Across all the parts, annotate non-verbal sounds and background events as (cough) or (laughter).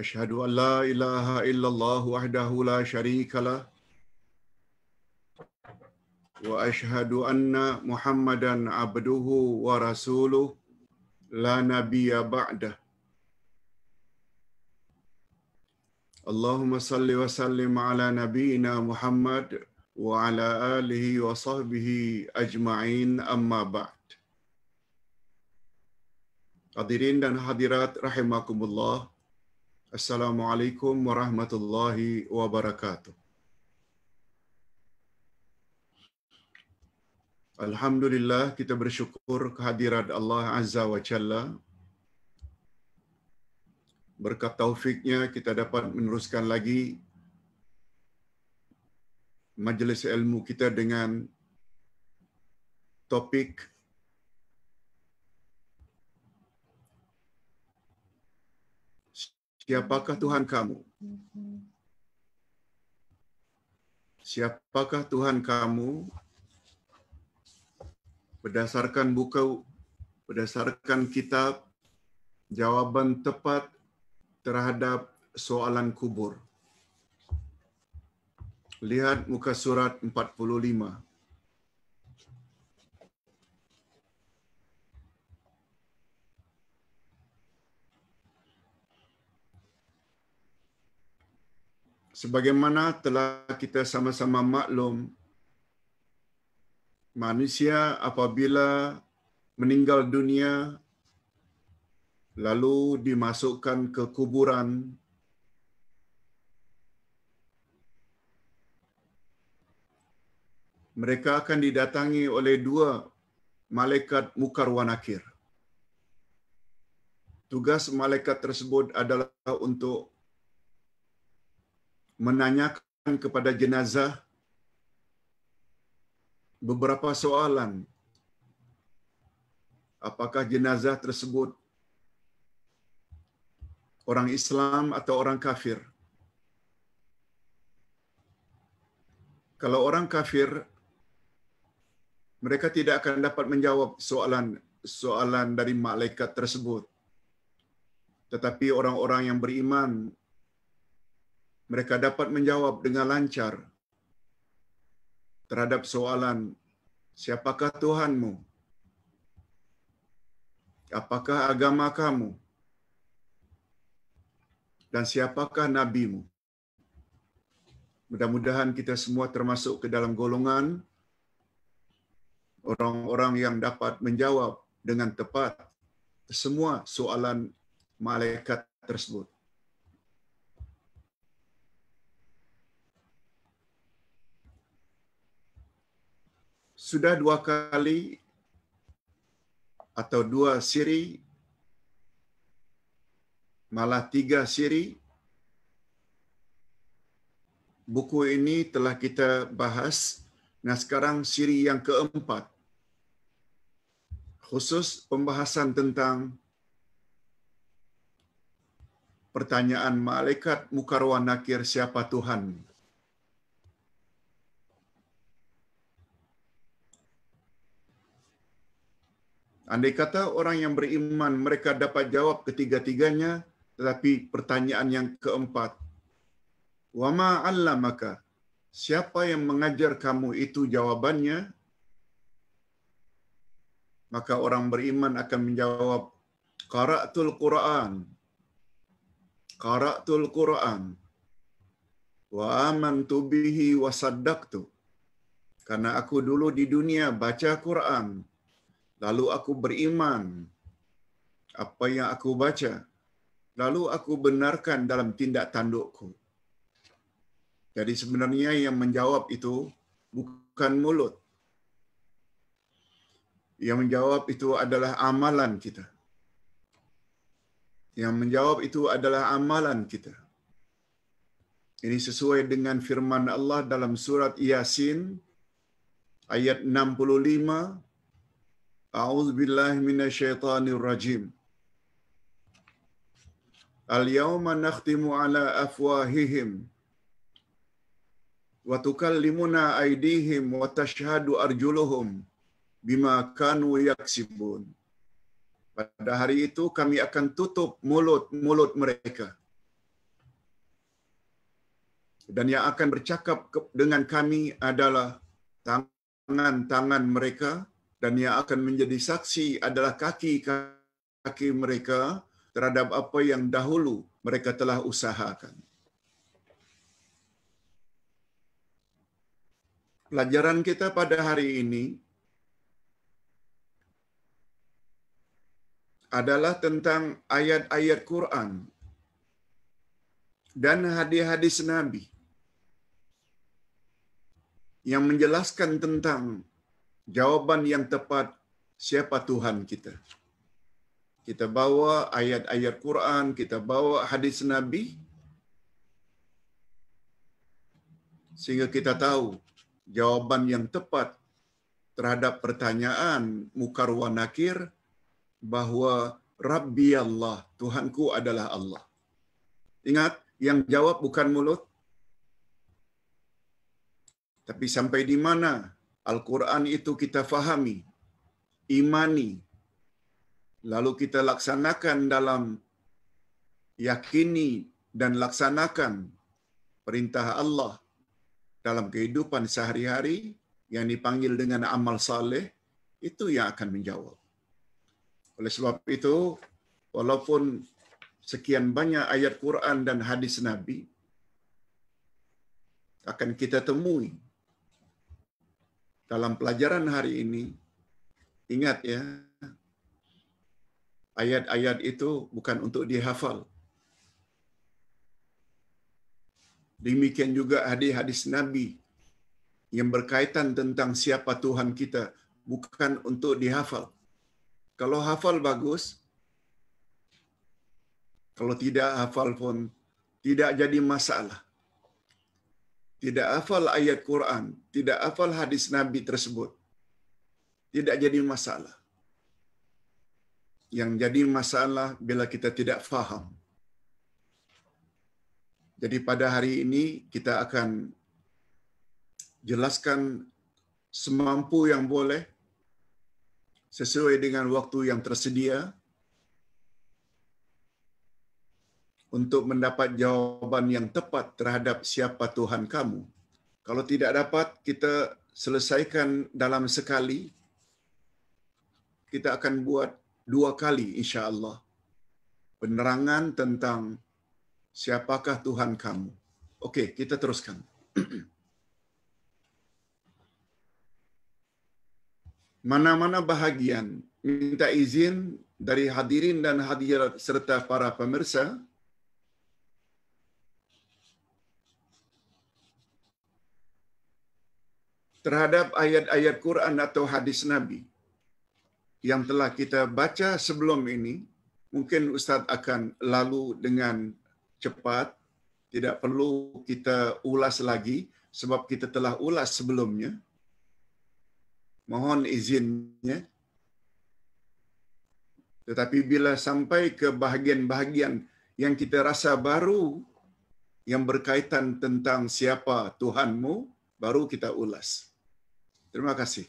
أشهد أن لا إله إلا الله وحده لا شريك له وأشهد أن محمدا عبده ورسوله لا نبي بعده اللهم صل وسلم على نبينا محمد وعلى آله وصحبه أجمعين أما بعد Hadirin dan hadirat rahimakumullah Assalamualaikum warahmatullahi wabarakatuh. Alhamdulillah kita bersyukur kehadiran Allah Azza wa Jalla. Berkat taufiknya kita dapat meneruskan lagi majlis ilmu kita dengan topik Siapakah Tuhan kamu? Siapakah Tuhan kamu? Berdasarkan buku, berdasarkan kitab, jawaban tepat terhadap soalan kubur. Lihat muka surat 45. sebagaimana telah kita sama-sama maklum, manusia apabila meninggal dunia lalu dimasukkan ke kuburan mereka akan didatangi oleh dua malaikat mukar wanakir. Tugas malaikat tersebut adalah untuk menanyakan kepada jenazah beberapa soalan apakah jenazah tersebut orang Islam atau orang kafir kalau orang kafir mereka tidak akan dapat menjawab soalan soalan dari malaikat tersebut tetapi orang-orang yang beriman mereka dapat menjawab dengan lancar terhadap soalan siapakah Tuhanmu? Apakah agama kamu? Dan siapakah nabimu? Mudah-mudahan kita semua termasuk ke dalam golongan orang-orang yang dapat menjawab dengan tepat semua soalan malaikat tersebut. sudah dua kali atau dua siri, malah tiga siri, buku ini telah kita bahas. Nah sekarang siri yang keempat, khusus pembahasan tentang pertanyaan malaikat Mukarwan Nakir siapa Tuhan. Andai kata orang yang beriman mereka dapat jawab ketiga-tiganya, tetapi pertanyaan yang keempat, wa ma maka Siapa yang mengajar kamu itu jawabannya? Maka orang beriman akan menjawab, qara'tul Qur'an. Qara'tul Qur'an. Wa aman tubihi wa saddaqtu. Karena aku dulu di dunia baca Qur'an, lalu aku beriman apa yang aku baca, lalu aku benarkan dalam tindak tandukku. Jadi sebenarnya yang menjawab itu bukan mulut. Yang menjawab itu adalah amalan kita. Yang menjawab itu adalah amalan kita. Ini sesuai dengan firman Allah dalam surat Yasin ayat 65 أعوذ بالله من الشيطان الرجيم اليوم نختم على أفواههم وتكلمنا أيديهم وتشهد أرجلهم بما كانوا يكسبون Pada hari itu kami akan tutup mulut-mulut mereka. Dan yang akan bercakap dengan kami adalah tangan-tangan mereka dan yang akan menjadi saksi adalah kaki-kaki mereka terhadap apa yang dahulu mereka telah usahakan. Pelajaran kita pada hari ini adalah tentang ayat-ayat Quran dan hadis-hadis Nabi yang menjelaskan tentang jawaban yang tepat siapa Tuhan kita. Kita bawa ayat-ayat Quran, kita bawa hadis Nabi sehingga kita tahu jawaban yang tepat terhadap pertanyaan mukar wa nakir bahwa Rabbi Allah, Tuhanku adalah Allah. Ingat, yang jawab bukan mulut. Tapi sampai di mana Al-Quran itu kita fahami, imani, lalu kita laksanakan dalam yakini dan laksanakan perintah Allah dalam kehidupan sehari-hari yang dipanggil dengan amal saleh itu yang akan menjawab. Oleh sebab itu, walaupun sekian banyak ayat Quran dan hadis Nabi akan kita temui dalam pelajaran hari ini, ingat ya, ayat-ayat itu bukan untuk dihafal. Demikian juga hadis-hadis Nabi yang berkaitan tentang siapa Tuhan kita, bukan untuk dihafal. Kalau hafal bagus, kalau tidak hafal pun tidak jadi masalah. tidak hafal ayat Quran, tidak hafal hadis Nabi tersebut, tidak jadi masalah. Yang jadi masalah bila kita tidak faham. Jadi pada hari ini kita akan jelaskan semampu yang boleh sesuai dengan waktu yang tersedia. untuk mendapat jawaban yang tepat terhadap siapa Tuhan kamu. Kalau tidak dapat, kita selesaikan dalam sekali. Kita akan buat dua kali insya Allah. Penerangan tentang siapakah Tuhan kamu. Oke, kita teruskan. (clears throat) Mana-mana bahagian minta izin dari hadirin dan hadirat serta para pemirsa terhadap ayat-ayat Quran atau hadis Nabi yang telah kita baca sebelum ini, mungkin Ustaz akan lalu dengan cepat, tidak perlu kita ulas lagi sebab kita telah ulas sebelumnya. Mohon izinnya. Tetapi bila sampai ke bahagian-bahagian yang kita rasa baru yang berkaitan tentang siapa Tuhanmu, baru kita ulas. Terima kasih.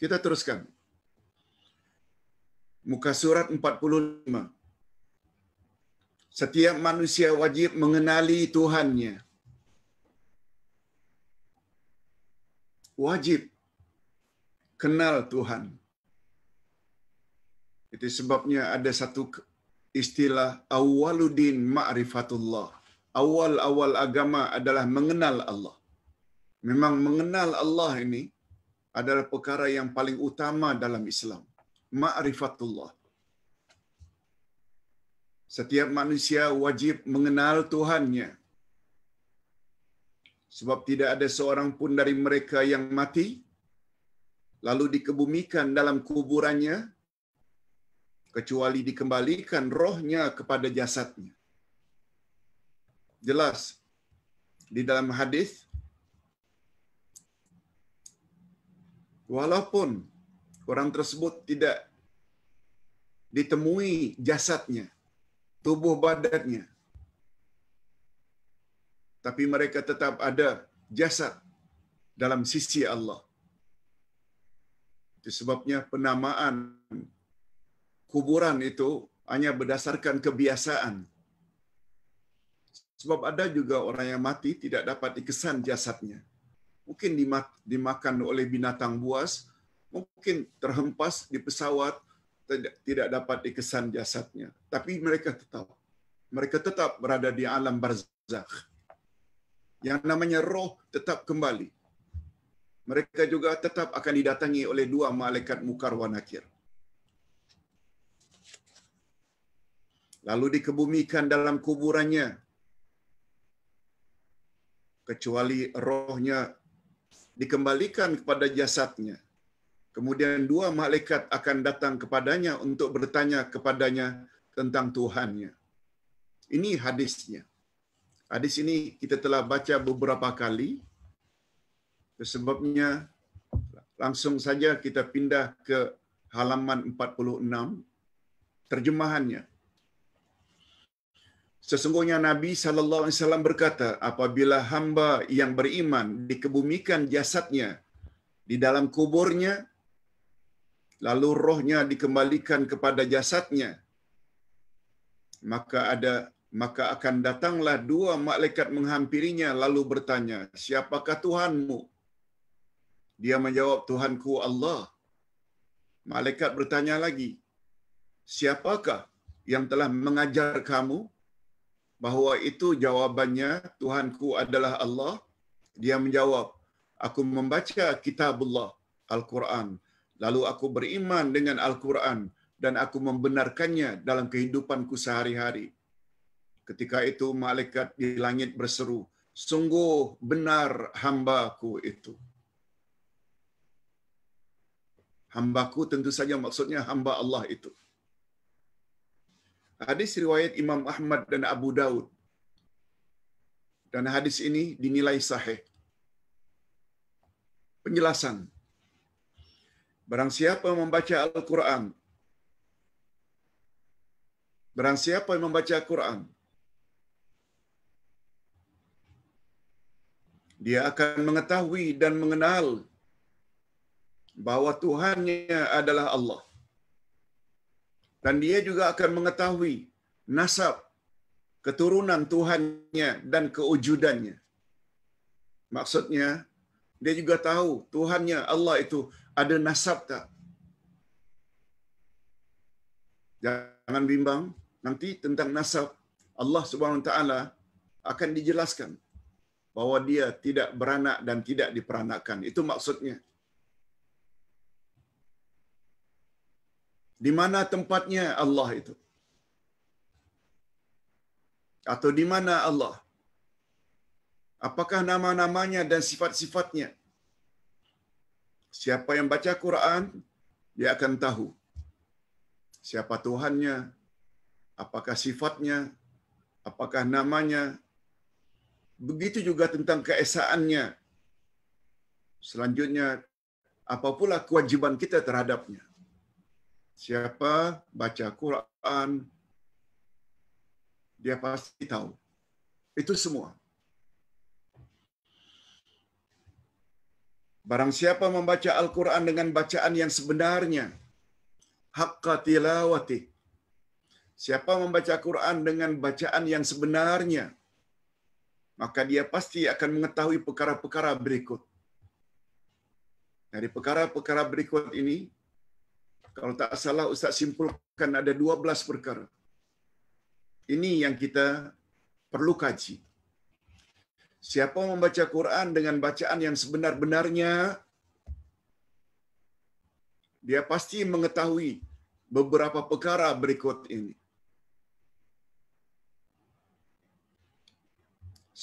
Kita teruskan. Muka surat 45. Setiap manusia wajib mengenali Tuhannya. Wajib kenal Tuhan. Itu sebabnya ada satu istilah awaluddin ma'rifatullah. Awal-awal agama adalah mengenal Allah. Memang mengenal Allah ini adalah perkara yang paling utama dalam Islam. Ma'rifatullah. Setiap manusia wajib mengenal Tuhannya. Sebab tidak ada seorang pun dari mereka yang mati, lalu dikebumikan dalam kuburannya, kecuali dikembalikan rohnya kepada jasadnya. Jelas, di dalam hadis Walaupun orang tersebut tidak ditemui jasadnya, tubuh badannya, tapi mereka tetap ada jasad dalam sisi Allah. sebabnya penamaan kuburan itu hanya berdasarkan kebiasaan. Sebab ada juga orang yang mati tidak dapat dikesan jasadnya mungkin dimakan oleh binatang buas, mungkin terhempas di pesawat, tidak, dapat dikesan jasadnya. Tapi mereka tetap, mereka tetap berada di alam barzakh. Yang namanya roh tetap kembali. Mereka juga tetap akan didatangi oleh dua malaikat mukar wa Lalu dikebumikan dalam kuburannya kecuali rohnya dikembalikan kepada jasadnya. Kemudian dua malaikat akan datang kepadanya untuk bertanya kepadanya tentang Tuhannya. Ini hadisnya. Hadis ini kita telah baca beberapa kali. Sebabnya langsung saja kita pindah ke halaman 46 terjemahannya. Sesungguhnya Nabi saw berkata, apabila hamba yang beriman dikebumikan jasadnya di dalam kuburnya lalu rohnya dikembalikan kepada jasadnya maka ada maka akan datanglah dua malaikat menghampirinya lalu bertanya, "Siapakah Tuhanmu?" Dia menjawab, "Tuhanku Allah." Malaikat bertanya lagi, "Siapakah yang telah mengajar kamu?" Bahwa itu jawabannya Tuhanku adalah Allah dia menjawab aku membaca kitabullah Al-Quran lalu aku beriman dengan Al-Quran dan aku membenarkannya dalam kehidupanku sehari-hari ketika itu malaikat di langit berseru sungguh benar hambaku itu hambaku tentu saja maksudnya hamba Allah itu Hadis riwayat Imam Ahmad dan Abu Daud. Dan hadis ini dinilai sahih. Penjelasan. Barang siapa membaca Al-Quran. Barang siapa yang membaca Al-Quran. Dia akan mengetahui dan mengenal bahawa Tuhannya adalah Allah dan dia juga akan mengetahui nasab keturunan Tuhannya dan keujudannya. Maksudnya, dia juga tahu Tuhannya Allah itu ada nasab tak? Jangan bimbang nanti tentang nasab Allah Subhanahu Taala akan dijelaskan bahwa dia tidak beranak dan tidak diperanakkan. Itu maksudnya. Di mana tempatnya Allah itu? Atau di mana Allah? Apakah nama-namanya dan sifat-sifatnya? Siapa yang baca Quran, dia akan tahu siapa Tuhannya, apakah sifatnya, apakah namanya. Begitu juga tentang keesaannya. Selanjutnya, apapunlah kewajiban kita terhadapnya. siapa baca Quran dia pasti tahu itu semua barang siapa membaca Al-Quran dengan bacaan yang sebenarnya hakka tilawati siapa membaca Quran dengan bacaan yang sebenarnya maka dia pasti akan mengetahui perkara-perkara berikut dari perkara-perkara berikut ini Kalau tak salah Ustaz simpulkan ada 12 perkara. Ini yang kita perlu kaji. Siapa membaca Quran dengan bacaan yang sebenar-benarnya, dia pasti mengetahui beberapa perkara berikut ini.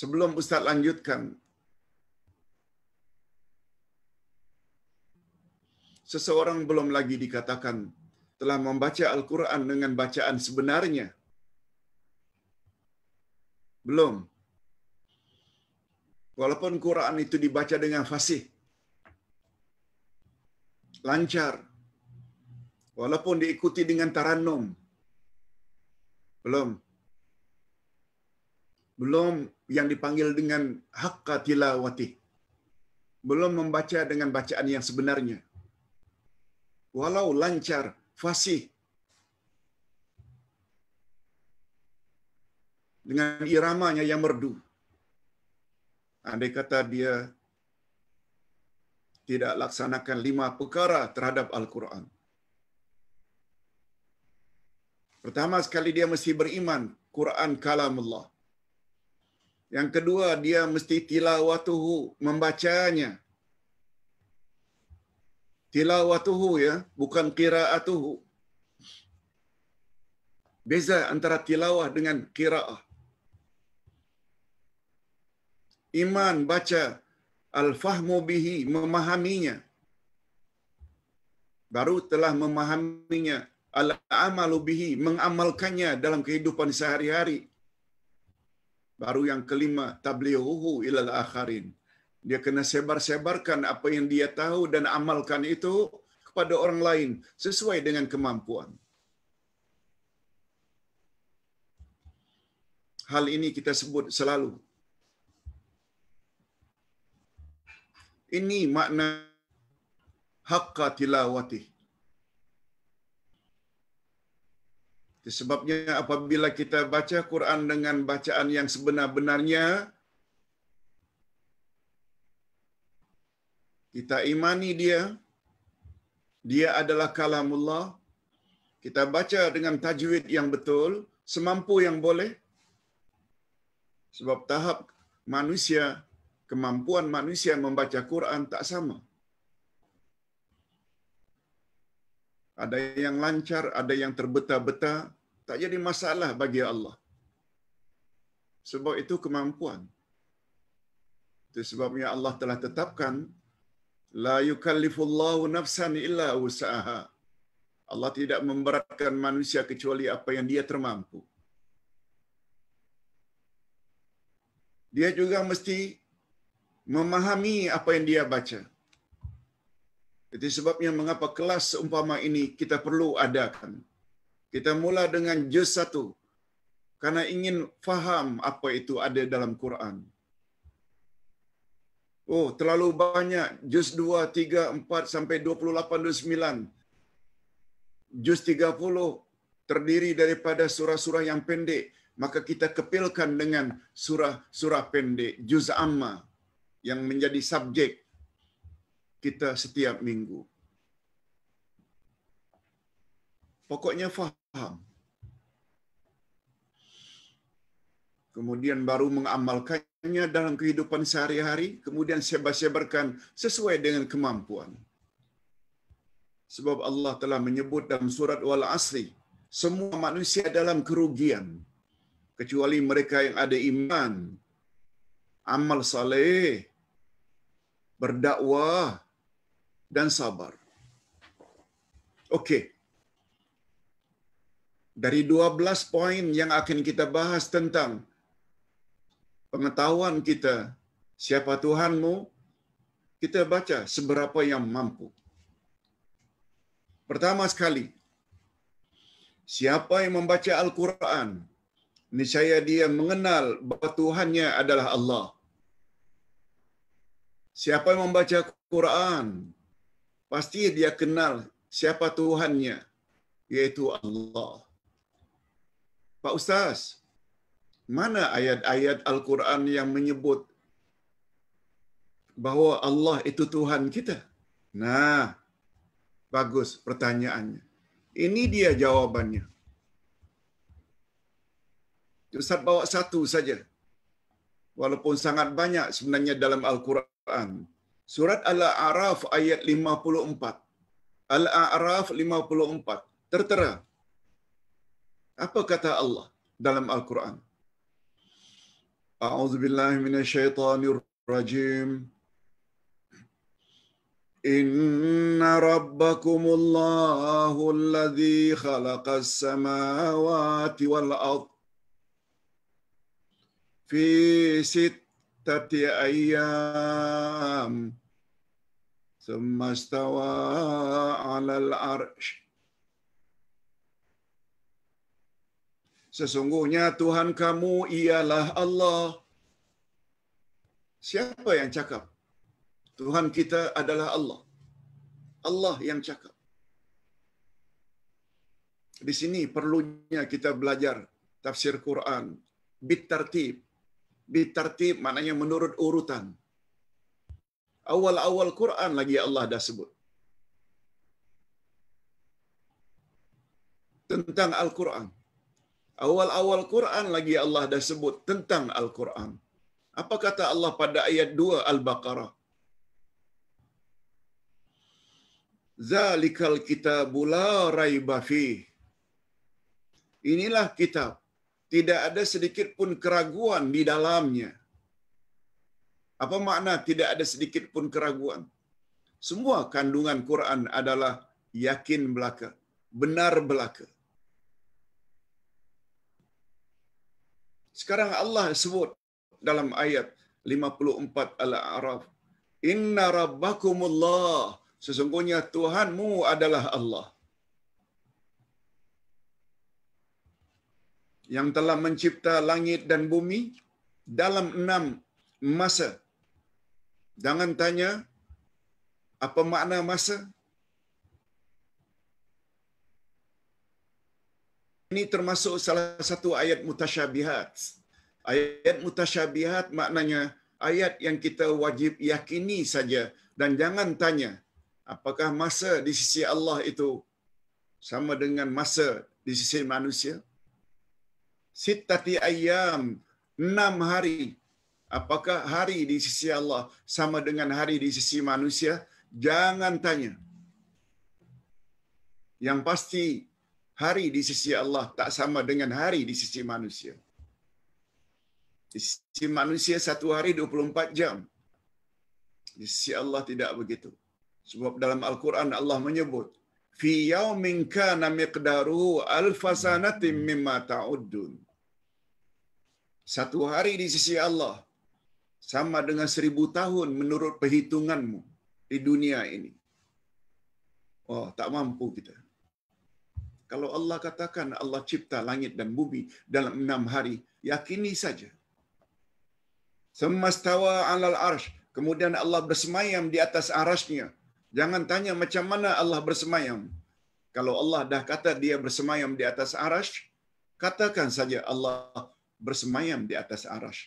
Sebelum Ustaz lanjutkan, seseorang belum lagi dikatakan telah membaca Al-Quran dengan bacaan sebenarnya. Belum. Walaupun Quran itu dibaca dengan fasih, lancar, walaupun diikuti dengan taranum, belum. Belum yang dipanggil dengan hakka tilawati. Belum membaca dengan bacaan yang sebenarnya walau lancar, fasih. Dengan iramanya yang merdu. Andai kata dia tidak laksanakan lima perkara terhadap Al-Quran. Pertama sekali dia mesti beriman Quran kalam Allah. Yang kedua dia mesti tilawatuhu, membacanya tilawatuhu ya, bukan qiraatuhu. Beza antara tilawah dengan qiraah. Iman baca al-fahmu bihi memahaminya. Baru telah memahaminya al-amalu bihi mengamalkannya dalam kehidupan sehari-hari. Baru yang kelima tabliuhu ilal akharin dia kena sebar-sebarkan apa yang dia tahu dan amalkan itu kepada orang lain sesuai dengan kemampuan. Hal ini kita sebut selalu. Ini makna hakka tilawati. Sebabnya apabila kita baca Quran dengan bacaan yang sebenar-benarnya, kita imani dia, dia adalah kalamullah, kita baca dengan tajwid yang betul, semampu yang boleh, sebab tahap manusia, kemampuan manusia membaca Quran tak sama. Ada yang lancar, ada yang terbeta-beta, tak jadi masalah bagi Allah. Sebab itu kemampuan. Itu sebabnya Allah telah tetapkan la yukallifullahu nafsan illa wus'aha. Allah tidak memberatkan manusia kecuali apa yang dia termampu. Dia juga mesti memahami apa yang dia baca. Itu sebabnya mengapa kelas seumpama ini kita perlu adakan. Kita mula dengan juz satu. Karena ingin faham apa itu ada dalam Quran. Oh, terlalu banyak. Juz 2, 3, 4 sampai 28, 29. Juz 30 terdiri daripada surah-surah yang pendek. Maka kita kepilkan dengan surah-surah pendek. Juz Amma yang menjadi subjek kita setiap minggu. Pokoknya faham. Kemudian baru mengamalkan hanya dalam kehidupan sehari-hari, kemudian sebar-sebarkan sesuai dengan kemampuan. Sebab Allah telah menyebut dalam surat Wal Asri, semua manusia dalam kerugian, kecuali mereka yang ada iman, amal saleh, berdakwah, dan sabar. Okey. Dari 12 poin yang akan kita bahas tentang pengetahuan kita siapa Tuhanmu, kita baca seberapa yang mampu. Pertama sekali, siapa yang membaca Al-Quran, niscaya dia mengenal bahawa Tuhannya adalah Allah. Siapa yang membaca al Quran, pasti dia kenal siapa Tuhannya, yaitu Allah. Pak Ustaz, mana ayat-ayat Al-Quran yang menyebut bahawa Allah itu Tuhan kita? Nah, bagus pertanyaannya. Ini dia jawabannya. Ustaz bawa satu saja. Walaupun sangat banyak sebenarnya dalam Al-Quran. Surat Al-A'raf ayat 54. Al-A'raf 54. Tertera. Apa kata Allah dalam Al-Quran? Al-Quran. أعوذ بالله من الشيطان الرجيم إن ربكم الله الذي خلق السماوات والأرض في ستة أيام ثم استوى على العرش Sesungguhnya Tuhan kamu ialah Allah. Siapa yang cakap? Tuhan kita adalah Allah. Allah yang cakap. Di sini perlunya kita belajar tafsir Quran. Bit bit Bitartib maknanya menurut urutan. Awal-awal Quran lagi Allah dah sebut. Tentang Al-Quran Awal-awal Quran lagi Allah dah sebut tentang Al-Quran. Apa kata Allah pada ayat 2 Al-Baqarah? Zalikal kitabu la raiba Inilah kitab. Tidak ada sedikit pun keraguan di dalamnya. Apa makna tidak ada sedikit pun keraguan? Semua kandungan Quran adalah yakin belaka, benar belaka. Sekarang Allah sebut dalam ayat 54 Al-A'raf, "Inna rabbakumullah, sesungguhnya Tuhanmu adalah Allah." yang telah mencipta langit dan bumi dalam enam masa. Jangan tanya apa makna masa, ini termasuk salah satu ayat mutasyabihat. Ayat mutasyabihat maknanya ayat yang kita wajib yakini saja dan jangan tanya apakah masa di sisi Allah itu sama dengan masa di sisi manusia. Sittati ayam, enam hari. Apakah hari di sisi Allah sama dengan hari di sisi manusia? Jangan tanya. Yang pasti hari di sisi Allah tak sama dengan hari di sisi manusia. Di sisi manusia satu hari 24 jam. Di sisi Allah tidak begitu. Sebab dalam Al-Quran Allah menyebut, Fi yaumin kana miqdaruhu alfasanatim mimma ta'uddun. Satu hari di sisi Allah, sama dengan seribu tahun menurut perhitunganmu di dunia ini. Oh, tak mampu kita. Kalau Allah katakan Allah cipta langit dan bumi dalam enam hari, yakini saja. Semastawa alal arsh. Kemudian Allah bersemayam di atas arasnya. Jangan tanya macam mana Allah bersemayam. Kalau Allah dah kata dia bersemayam di atas arasy, katakan saja Allah bersemayam di atas arasy.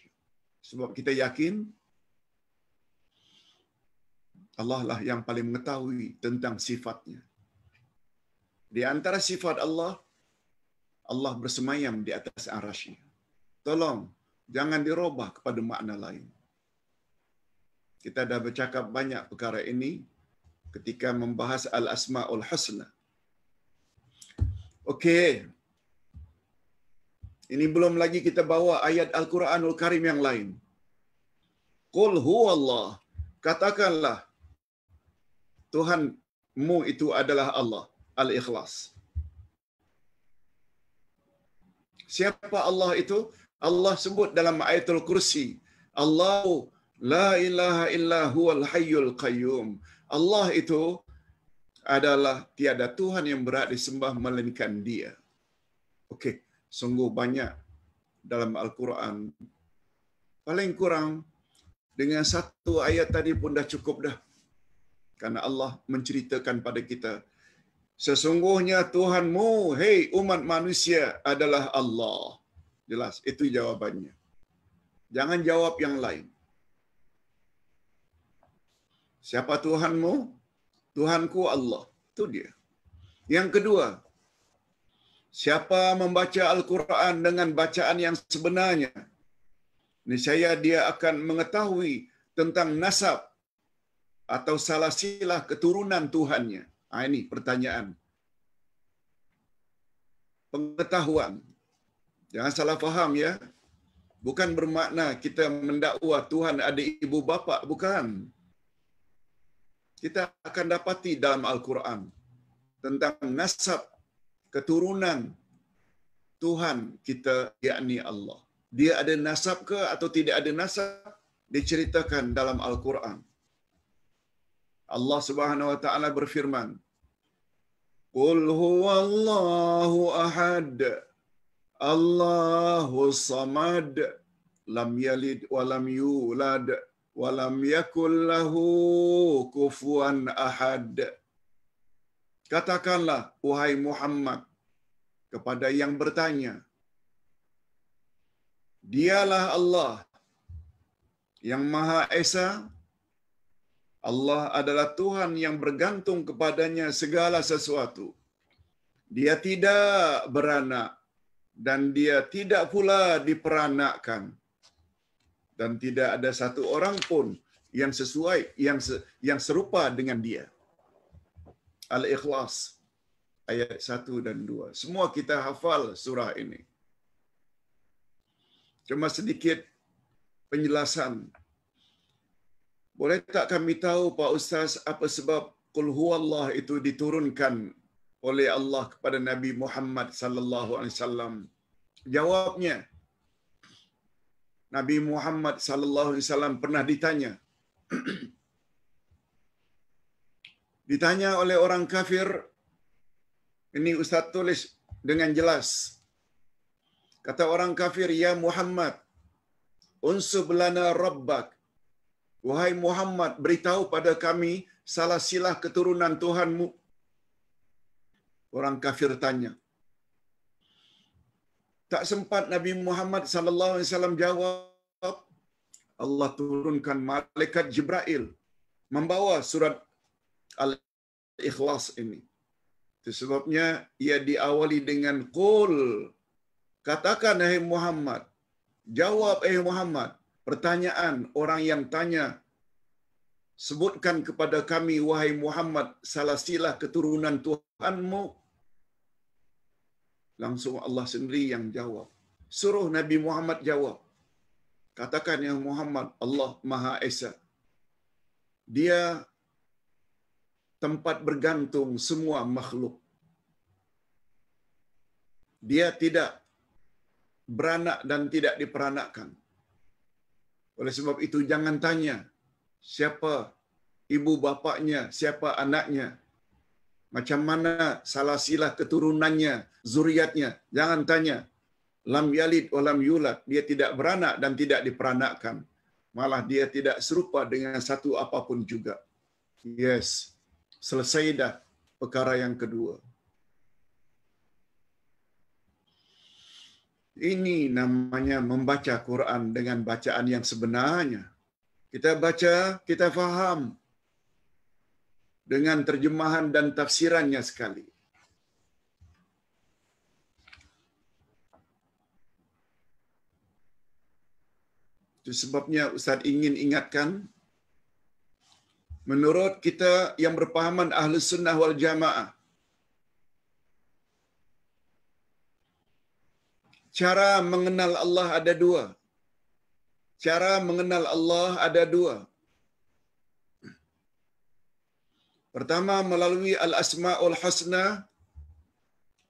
Sebab kita yakin Allah lah yang paling mengetahui tentang sifatnya. Di antara sifat Allah, Allah bersemayam di atas arasy. Tolong, jangan dirubah kepada makna lain. Kita dah bercakap banyak perkara ini ketika membahas Al-Asma'ul Husna. Okey. Ini belum lagi kita bawa ayat Al-Quranul Karim yang lain. Qul Allah, Katakanlah. Tuhanmu itu adalah Allah al-ikhlas. Siapa Allah itu? Allah sebut dalam ayatul kursi. Allah la ilaha illa huwal hayyul qayyum. Allah itu adalah tiada Tuhan yang berhak disembah melainkan dia. Okey, sungguh banyak dalam Al-Quran. Paling kurang dengan satu ayat tadi pun dah cukup dah. Karena Allah menceritakan pada kita, Sesungguhnya Tuhanmu, hei umat manusia adalah Allah. Jelas, itu jawabannya. Jangan jawab yang lain. Siapa Tuhanmu? Tuhanku Allah. Itu dia. Yang kedua, siapa membaca Al-Quran dengan bacaan yang sebenarnya, Ini saya dia akan mengetahui tentang nasab atau salah silah keturunan Tuhannya. Ha, ini pertanyaan. Pengetahuan. Jangan salah faham ya. Bukan bermakna kita mendakwa Tuhan ada ibu bapa. Bukan. Kita akan dapati dalam Al-Quran tentang nasab keturunan Tuhan kita, yakni Allah. Dia ada nasab ke atau tidak ada nasab, diceritakan dalam Al-Quran. Allah Subhanahu wa taala berfirman Qul huwallahu ahad Allahus samad lam yalid wa lam yulad wa lam yakul lahu kufuwan ahad Katakanlah wahai Muhammad kepada yang bertanya Dialah Allah yang Maha Esa Allah adalah Tuhan yang bergantung kepadanya segala sesuatu. Dia tidak beranak dan dia tidak pula diperanakkan. Dan tidak ada satu orang pun yang sesuai yang yang serupa dengan dia. Al-Ikhlas ayat 1 dan 2. Semua kita hafal surah ini. Cuma sedikit penjelasan boleh tak kami tahu Pak Ustaz apa sebab Qul Huwallah itu diturunkan oleh Allah kepada Nabi Muhammad sallallahu alaihi wasallam? Jawabnya Nabi Muhammad sallallahu alaihi wasallam pernah ditanya (clears throat) ditanya oleh orang kafir ini ustaz tulis dengan jelas kata orang kafir ya Muhammad unsub lana rabbak Wahai Muhammad, beritahu pada kami salah silah keturunan Tuhanmu. Orang kafir tanya. Tak sempat Nabi Muhammad sallallahu alaihi wasallam jawab. Allah turunkan malaikat Jibril membawa surat Al-Ikhlas ini. Itu sebabnya ia diawali dengan qul. Katakan hai Muhammad. Jawab hai Muhammad pertanyaan orang yang tanya sebutkan kepada kami wahai Muhammad salah silah keturunan Tuhanmu langsung Allah sendiri yang jawab suruh Nabi Muhammad jawab katakan yang Muhammad Allah Maha Esa dia tempat bergantung semua makhluk dia tidak beranak dan tidak diperanakkan oleh sebab itu jangan tanya siapa ibu bapaknya, siapa anaknya. Macam mana salah silah keturunannya, zuriatnya. Jangan tanya. Lam yalid wa lam yulad. Dia tidak beranak dan tidak diperanakkan. Malah dia tidak serupa dengan satu apapun juga. Yes. Selesai dah perkara yang kedua. Ini namanya membaca Quran dengan bacaan yang sebenarnya. Kita baca, kita faham dengan terjemahan dan tafsirannya sekali. Itu sebabnya Ustaz ingin ingatkan, menurut kita yang berpahaman Ahlus Sunnah wal Jamaah, cara mengenal Allah ada dua. Cara mengenal Allah ada dua. Pertama melalui al-asmaul husna.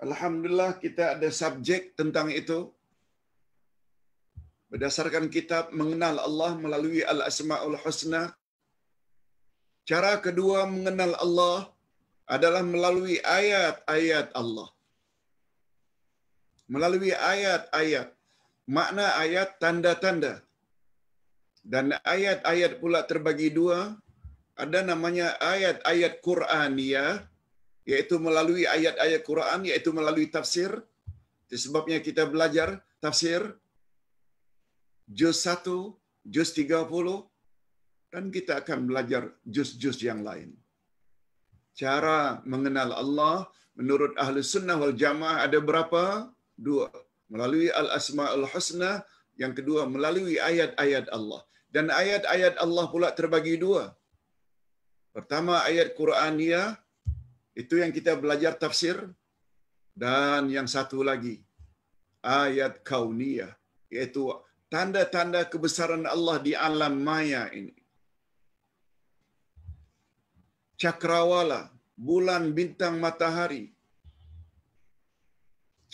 Alhamdulillah kita ada subjek tentang itu. Berdasarkan kitab mengenal Allah melalui al-asmaul husna. Cara kedua mengenal Allah adalah melalui ayat-ayat Allah melalui ayat-ayat, makna ayat, tanda-tanda. Dan ayat-ayat pula terbagi dua, ada namanya ayat-ayat Quran ya, yaitu melalui ayat-ayat Quran, yaitu melalui tafsir. Sebabnya kita belajar tafsir, juz 1, juz 30, dan kita akan belajar juz-juz yang lain. Cara mengenal Allah menurut Ahli Sunnah wal Jamaah ada berapa? Berapa? dua melalui al-asmaul husna yang kedua melalui ayat-ayat Allah dan ayat-ayat Allah pula terbagi dua pertama ayat Qurania itu yang kita belajar tafsir dan yang satu lagi ayat kaunia iaitu tanda-tanda kebesaran Allah di alam maya ini cakrawala bulan bintang matahari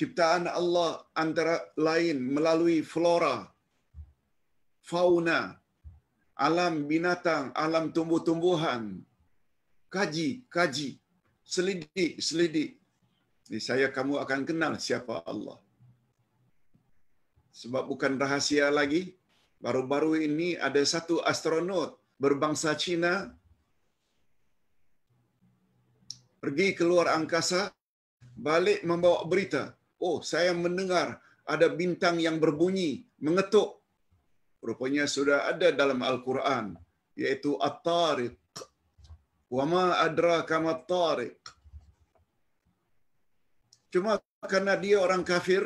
ciptaan Allah antara lain melalui flora, fauna, alam binatang, alam tumbuh-tumbuhan. Kaji, kaji, selidik, selidik. Ini saya kamu akan kenal siapa Allah. Sebab bukan rahasia lagi, baru-baru ini ada satu astronot berbangsa Cina pergi keluar angkasa balik membawa berita Oh, saya mendengar ada bintang yang berbunyi, mengetuk. Rupanya sudah ada dalam Al-Quran, yaitu At-Tariq. Wa ma adraka ma tariq Cuma karena dia orang kafir,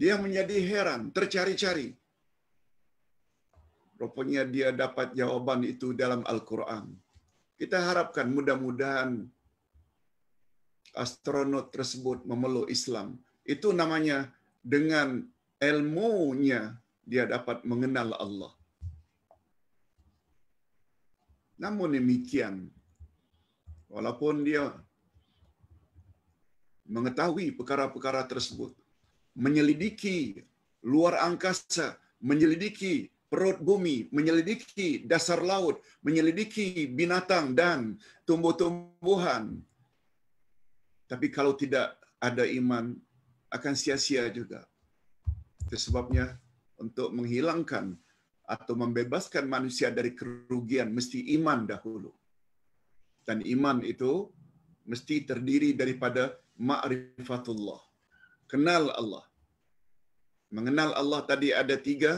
dia menjadi heran, tercari-cari. Rupanya dia dapat jawaban itu dalam Al-Quran. Kita harapkan mudah-mudahan astronot tersebut memeluk Islam. Itu namanya dengan ilmunya dia dapat mengenal Allah. Namun demikian, walaupun dia mengetahui perkara-perkara tersebut, menyelidiki luar angkasa, menyelidiki perut bumi, menyelidiki dasar laut, menyelidiki binatang dan tumbuh-tumbuhan, Tapi kalau tidak ada iman, akan sia-sia juga. Itu sebabnya untuk menghilangkan atau membebaskan manusia dari kerugian, mesti iman dahulu. Dan iman itu mesti terdiri daripada ma'rifatullah. Kenal Allah. Mengenal Allah tadi ada tiga.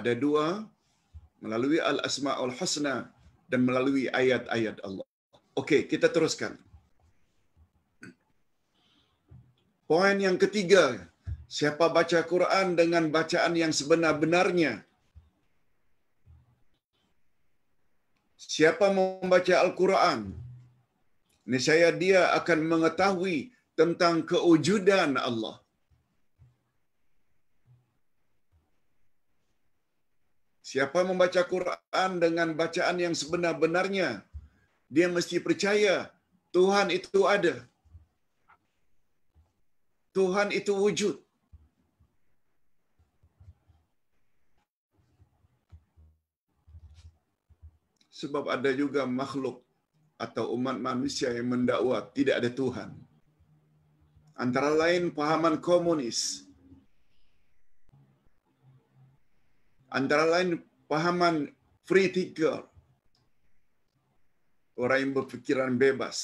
Ada dua. Melalui al-asma'ul husna dan melalui ayat-ayat Allah. Okey, kita teruskan. Poin yang ketiga, siapa baca Quran dengan bacaan yang sebenar-benarnya? Siapa membaca Al-Quran? Niscaya dia akan mengetahui tentang keujudan Allah. Siapa membaca Quran dengan bacaan yang sebenar-benarnya, Dia mesti percaya Tuhan itu ada. Tuhan itu wujud. Sebab ada juga makhluk atau umat manusia yang mendakwa tidak ada Tuhan. Antara lain pahaman komunis. Antara lain pahaman free thinker. orang yang berfikiran bebas.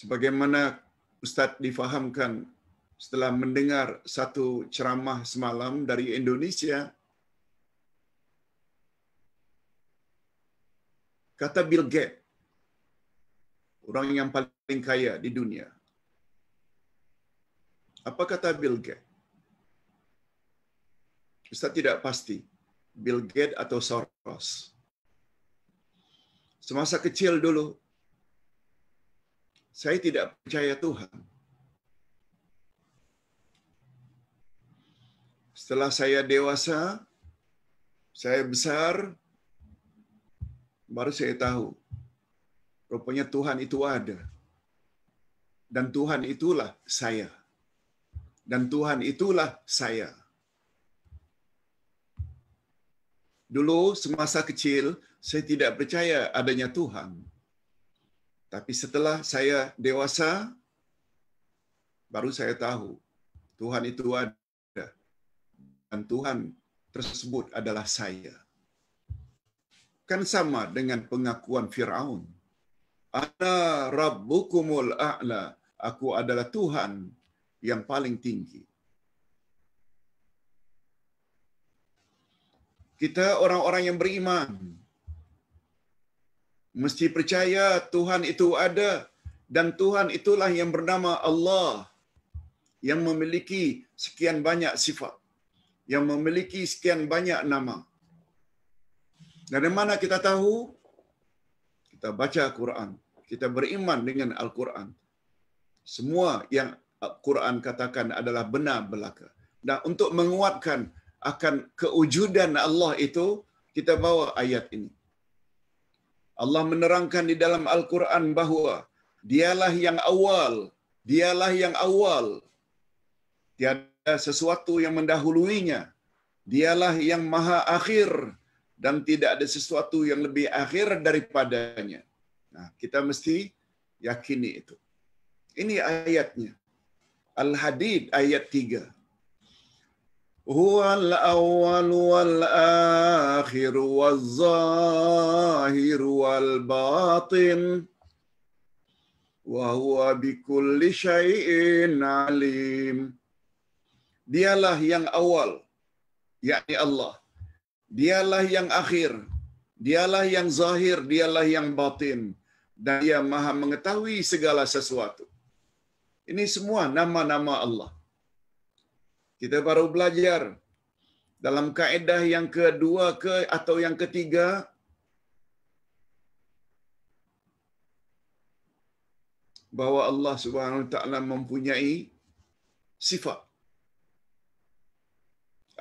Sebagaimana Ustaz difahamkan setelah mendengar satu ceramah semalam dari Indonesia, kata Bill Gates, orang yang paling kaya di dunia. Apa kata Bill Gates? Ustaz tidak pasti. Bill Gates atau Soros. Semasa kecil dulu, saya tidak percaya Tuhan. Setelah saya dewasa, saya besar, baru saya tahu. Rupanya Tuhan itu ada. Dan Tuhan itulah saya. Dan Tuhan itulah saya Dulu semasa kecil saya tidak percaya adanya Tuhan. Tapi setelah saya dewasa baru saya tahu Tuhan itu ada dan Tuhan tersebut adalah saya. Kan sama dengan pengakuan Firaun. Ana rabbukumul a'la. Aku adalah Tuhan yang paling tinggi. kita orang-orang yang beriman mesti percaya Tuhan itu ada dan Tuhan itulah yang bernama Allah yang memiliki sekian banyak sifat yang memiliki sekian banyak nama dari mana kita tahu kita baca al Quran kita beriman dengan Al-Quran semua yang al Quran katakan adalah benar belaka dan untuk menguatkan akan keujudan Allah itu kita bawa ayat ini. Allah menerangkan di dalam Al-Quran bahwa dialah yang awal, dialah yang awal. Tiada sesuatu yang mendahuluinya. Dialah yang maha akhir dan tidak ada sesuatu yang lebih akhir daripadanya. Nah, kita mesti yakini itu. Ini ayatnya. Al-Hadid ayat هو الأول والآخر والظاهر والباطن وهو بكل شيء عليم Dialah yang awal yakni Allah Dialah yang akhir Dialah yang zahir dialah yang batin dan Dia Maha mengetahui segala sesuatu Ini semua nama-nama Allah kita baru belajar dalam kaedah yang kedua ke atau yang ketiga bahawa Allah Subhanahu Wa Taala mempunyai sifat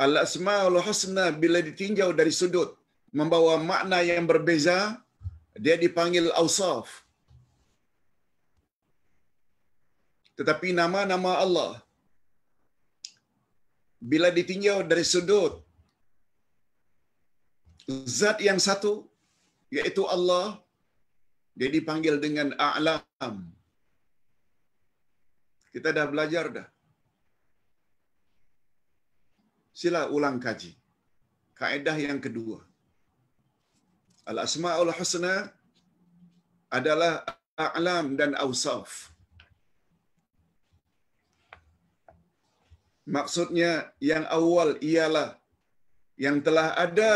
Al Asmaul Husna bila ditinjau dari sudut membawa makna yang berbeza dia dipanggil awsaf tetapi nama-nama Allah bila ditinjau dari sudut zat yang satu yaitu Allah dia dipanggil dengan a'lam kita dah belajar dah sila ulang kaji kaedah yang kedua al asmaul husna adalah a'lam dan ausaf Maksudnya yang awal ialah yang telah ada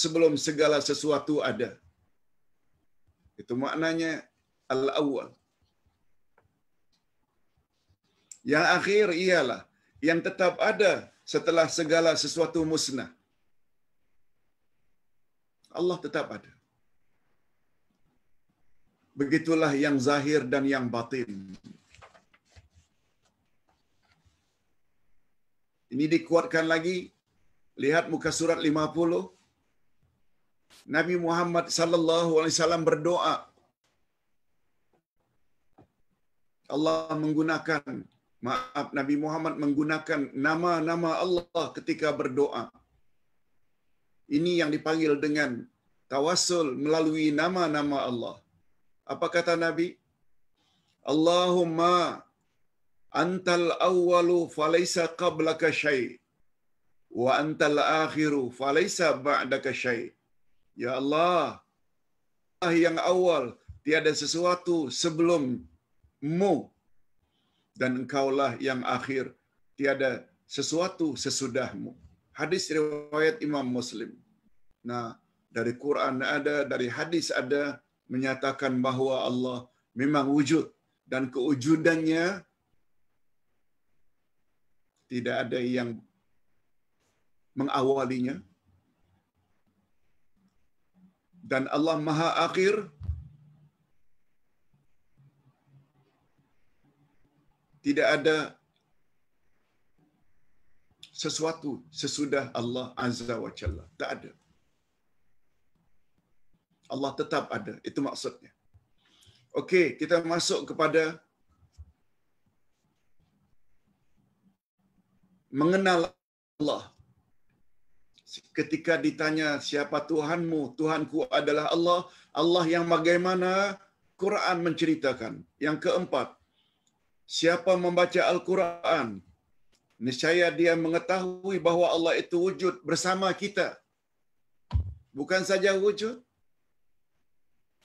sebelum segala sesuatu ada. Itu maknanya al awal. Yang akhir ialah yang tetap ada setelah segala sesuatu musnah. Allah tetap ada. Begitulah yang zahir dan yang batin. Ini dikuatkan lagi. Lihat muka surat 50. Nabi Muhammad sallallahu alaihi wasallam berdoa. Allah menggunakan maaf Nabi Muhammad menggunakan nama-nama Allah ketika berdoa. Ini yang dipanggil dengan tawassul melalui nama-nama Allah. Apa kata Nabi? Allahumma antal awalu, awwalu qabla qablaka syai wa antal akhiru falaysa ba'daka syai ya allah Allah yang awal tiada sesuatu sebelummu, dan engkau lah yang akhir tiada sesuatu sesudahmu hadis riwayat imam muslim nah dari quran ada dari hadis ada menyatakan bahwa Allah memang wujud dan keujudannya tidak ada yang mengawalinya dan Allah Maha Akhir tidak ada sesuatu sesudah Allah Azza wa Jalla tak ada Allah tetap ada itu maksudnya okey kita masuk kepada mengenal Allah. Ketika ditanya siapa Tuhanmu, Tuhanku adalah Allah. Allah yang bagaimana Quran menceritakan. Yang keempat, siapa membaca Al-Quran, niscaya dia mengetahui bahawa Allah itu wujud bersama kita. Bukan saja wujud.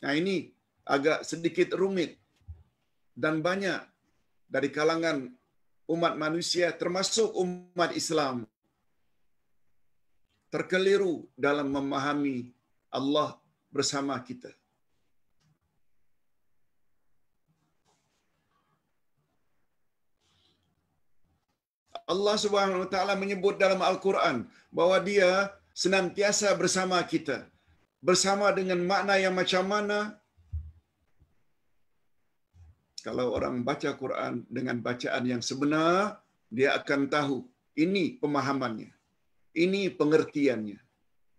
Nah ini agak sedikit rumit dan banyak dari kalangan umat manusia termasuk umat Islam terkeliru dalam memahami Allah bersama kita. Allah Subhanahu wa taala menyebut dalam Al-Quran bahwa dia senantiasa bersama kita. Bersama dengan makna yang macam mana kalau orang baca Quran dengan bacaan yang sebenar, dia akan tahu ini pemahamannya. Ini pengertiannya.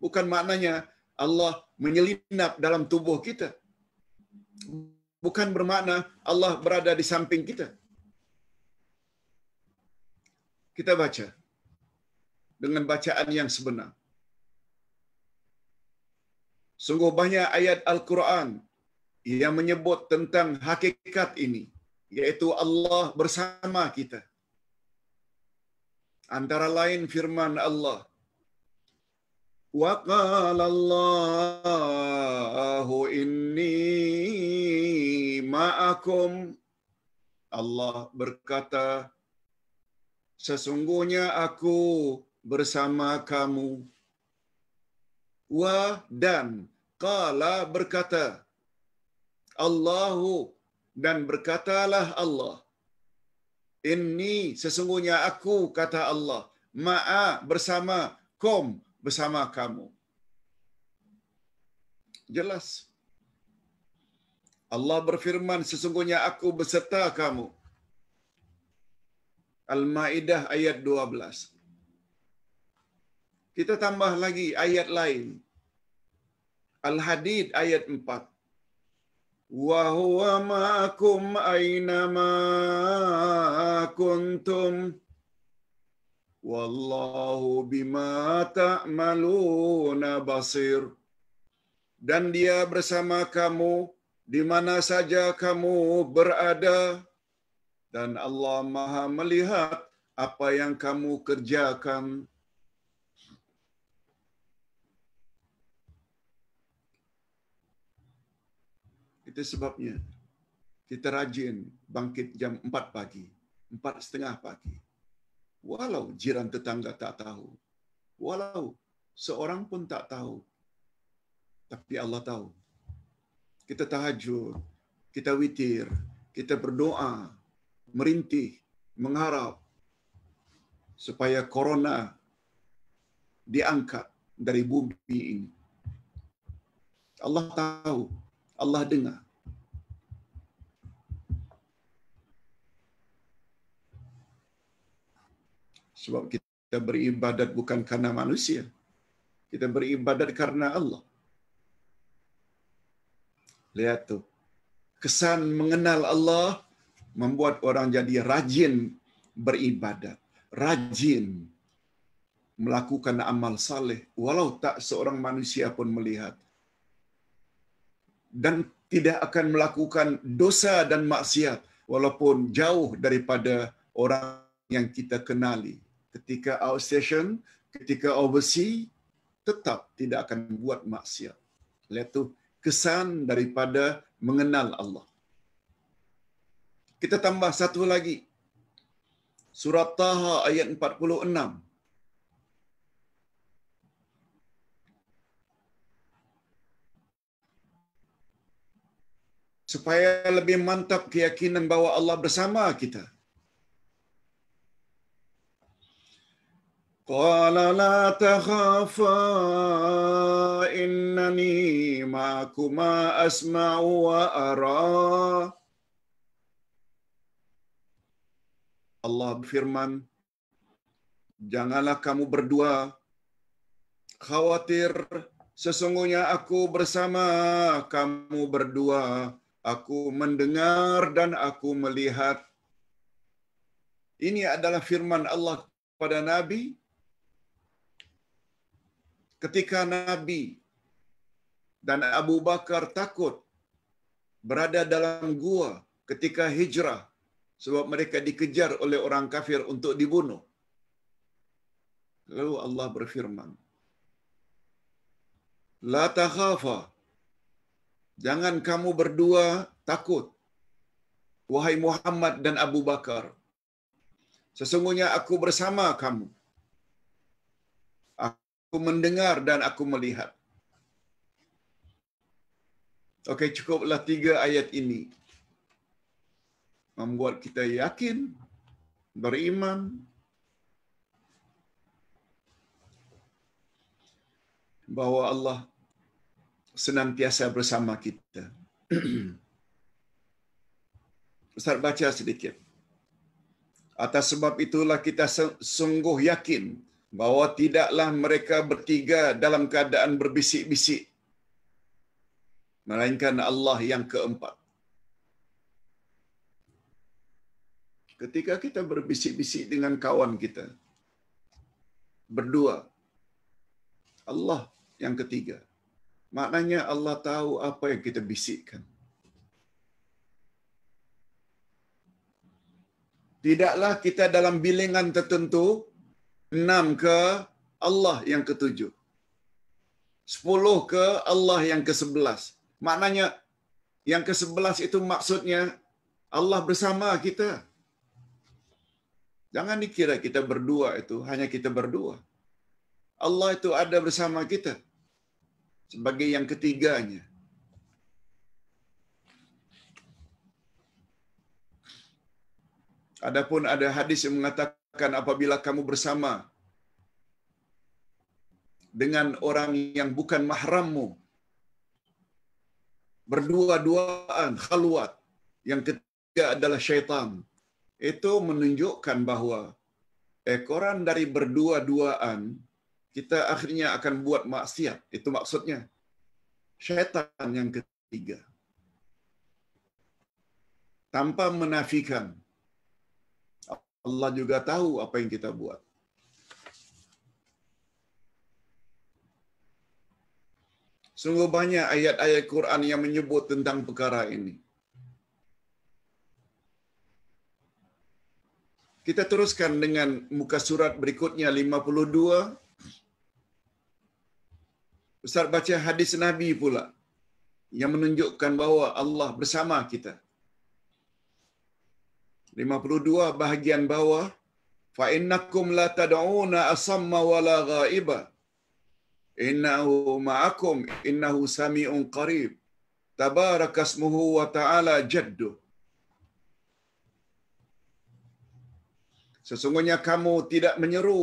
Bukan maknanya Allah menyelinap dalam tubuh kita. Bukan bermakna Allah berada di samping kita. Kita baca dengan bacaan yang sebenar. Sungguh banyak ayat Al-Quran yang menyebut tentang hakikat ini yaitu Allah bersama kita. Antara lain firman Allah. Wa qala Allahu inni ma'akum. Allah berkata, sesungguhnya aku bersama kamu. Wa dan qala berkata, Allahu dan berkatalah Allah. Ini sesungguhnya aku kata Allah. Ma'a bersama kom bersama kamu. Jelas. Allah berfirman sesungguhnya aku beserta kamu. Al-Maidah ayat 12. Kita tambah lagi ayat lain. Al-Hadid ayat وهو معكم أينما كنتم والله بما تعملون بصير dan dia bersama kamu di mana saja kamu berada dan Allah Maha melihat apa yang kamu kerjakan Itu sebabnya kita rajin bangkit jam 4 pagi, 4.30 pagi. Walau jiran tetangga tak tahu, walau seorang pun tak tahu, tapi Allah tahu. Kita tahajud, kita witir, kita berdoa, merintih, mengharap supaya corona diangkat dari bumi ini. Allah tahu, Allah dengar. Sebab kita beribadat bukan karena manusia. Kita beribadat karena Allah. Lihat tu. Kesan mengenal Allah membuat orang jadi rajin beribadat. Rajin melakukan amal saleh walau tak seorang manusia pun melihat. Dan tidak akan melakukan dosa dan maksiat walaupun jauh daripada orang yang kita kenali ketika outstation, ketika oversea, tetap tidak akan buat maksiat. Lihat tu kesan daripada mengenal Allah. Kita tambah satu lagi. Surah Taha ayat 46. Supaya lebih mantap keyakinan bahwa Allah bersama kita. قال لا تخافا إنني معكما أسمع وأرى Allah berfirman, Janganlah kamu berdua khawatir, sesungguhnya aku bersama kamu berdua. Aku mendengar dan aku melihat. Ini adalah firman Allah kepada Nabi ketika Nabi dan Abu Bakar takut berada dalam gua ketika hijrah sebab mereka dikejar oleh orang kafir untuk dibunuh. Lalu Allah berfirman, La takhafa, jangan kamu berdua takut, wahai Muhammad dan Abu Bakar. Sesungguhnya aku bersama kamu aku mendengar dan aku melihat. Okey, cukuplah tiga ayat ini. Membuat kita yakin, beriman. Bahawa Allah senantiasa bersama kita. (clears throat) Ustaz baca sedikit. Atas sebab itulah kita sungguh Yakin. Bahawa tidaklah mereka bertiga dalam keadaan berbisik-bisik melainkan Allah yang keempat ketika kita berbisik-bisik dengan kawan kita berdua Allah yang ketiga maknanya Allah tahu apa yang kita bisikkan Tidaklah kita dalam bilangan tertentu enam ke Allah yang ketujuh. Sepuluh ke Allah yang ke sebelas. Maknanya yang ke sebelas itu maksudnya Allah bersama kita. Jangan dikira kita berdua itu hanya kita berdua. Allah itu ada bersama kita sebagai yang ketiganya. Adapun ada hadis yang mengatakan katakan apabila kamu bersama dengan orang yang bukan mahrammu berdua-duaan khalwat yang ketiga adalah syaitan itu menunjukkan bahawa ekoran dari berdua-duaan kita akhirnya akan buat maksiat itu maksudnya syaitan yang ketiga tanpa menafikan Allah juga tahu apa yang kita buat. Sungguh banyak ayat-ayat Quran yang menyebut tentang perkara ini. Kita teruskan dengan muka surat berikutnya 52. Ustaz baca hadis Nabi pula yang menunjukkan bahwa Allah bersama kita. 52 bahagian bawah fa innakum la tad'una asamma wala ghaiba innahu ma'akum innahu sami'un qarib tabarakasmuhu wa ta'ala jaddu sesungguhnya kamu tidak menyeru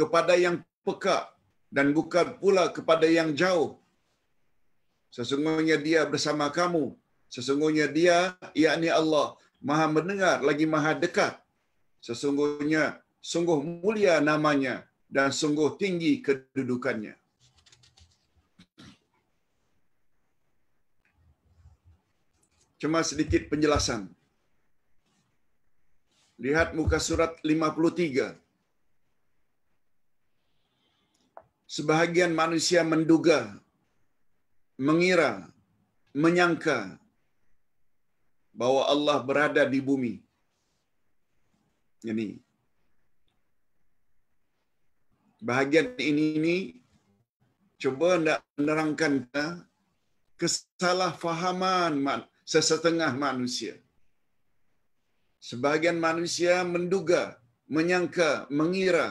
kepada yang peka dan bukan pula kepada yang jauh sesungguhnya dia bersama kamu sesungguhnya dia yakni Allah maha mendengar, lagi maha dekat. Sesungguhnya sungguh mulia namanya dan sungguh tinggi kedudukannya. Cuma sedikit penjelasan. Lihat muka surat 53. Sebahagian manusia menduga, mengira, menyangka bahwa Allah berada di bumi. Ini. Bahagian ini ini cuba nak menerangkan kesalahfahaman sesetengah manusia. Sebagian manusia menduga, menyangka, mengira,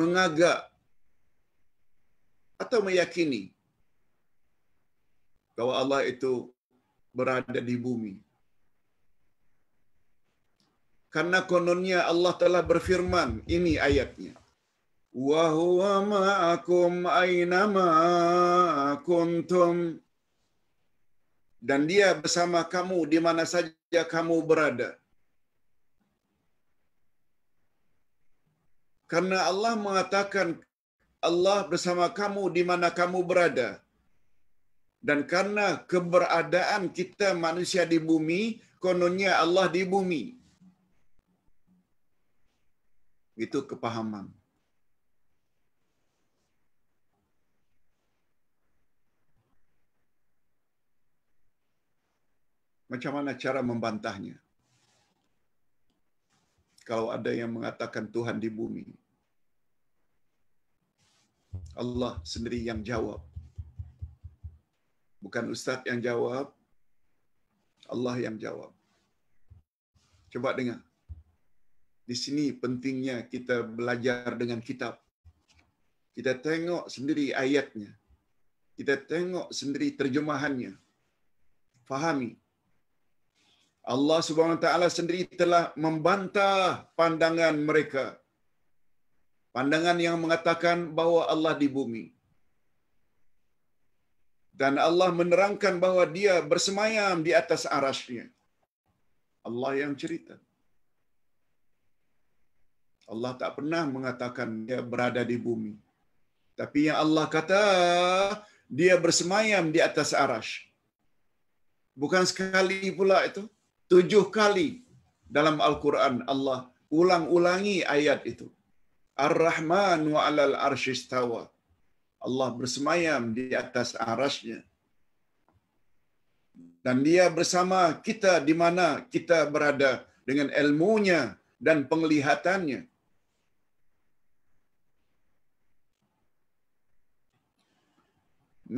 mengagak atau meyakini bahwa Allah itu berada di bumi karena kononnya Allah telah berfirman ini ayatnya wa huwa ma'akum aynama kuntum dan dia bersama kamu di mana saja kamu berada karena Allah mengatakan Allah bersama kamu di mana kamu berada dan karena keberadaan kita manusia di bumi kononnya Allah di bumi itu kepahaman. Macam mana cara membantahnya? Kalau ada yang mengatakan Tuhan di bumi, Allah sendiri yang jawab. Bukan ustaz yang jawab, Allah yang jawab. Coba dengar di sini pentingnya kita belajar dengan kitab. Kita tengok sendiri ayatnya. Kita tengok sendiri terjemahannya. Fahami. Allah Subhanahu wa taala sendiri telah membantah pandangan mereka. Pandangan yang mengatakan bahwa Allah di bumi. Dan Allah menerangkan bahwa dia bersemayam di atas arasnya. Allah yang cerita. Allah tak pernah mengatakan dia berada di bumi. Tapi yang Allah kata, dia bersemayam di atas arash. Bukan sekali pula itu. Tujuh kali dalam Al-Quran Allah ulang-ulangi ayat itu. Ar-Rahman wa alal arshistawa. Allah bersemayam di atas arashnya. Dan dia bersama kita di mana kita berada dengan ilmunya dan penglihatannya.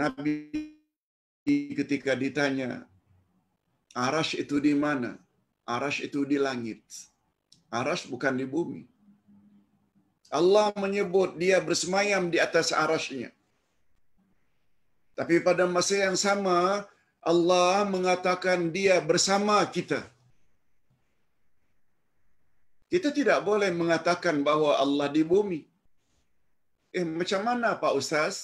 Nabi ketika ditanya, Arash itu di mana? Arash itu di langit. Arash bukan di bumi. Allah menyebut dia bersemayam di atas arasnya. Tapi pada masa yang sama, Allah mengatakan dia bersama kita. Kita tidak boleh mengatakan bahwa Allah di bumi. Eh, macam mana Pak Ustaz?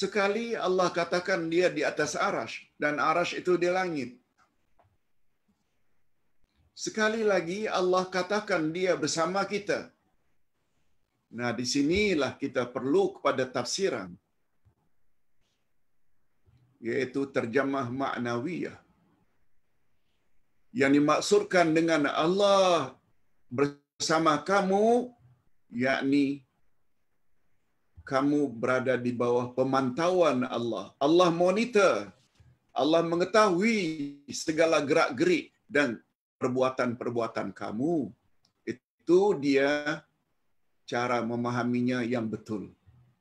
Sekali Allah katakan dia di atas arash dan arash itu di langit. Sekali lagi Allah katakan dia bersama kita. Nah, di sinilah kita perlu kepada tafsiran. Yaitu terjemah maknawiyah. Yang dimaksudkan dengan Allah bersama kamu, yakni kamu berada di bawah pemantauan Allah. Allah monitor. Allah mengetahui segala gerak-gerik dan perbuatan-perbuatan kamu. Itu dia cara memahaminya yang betul.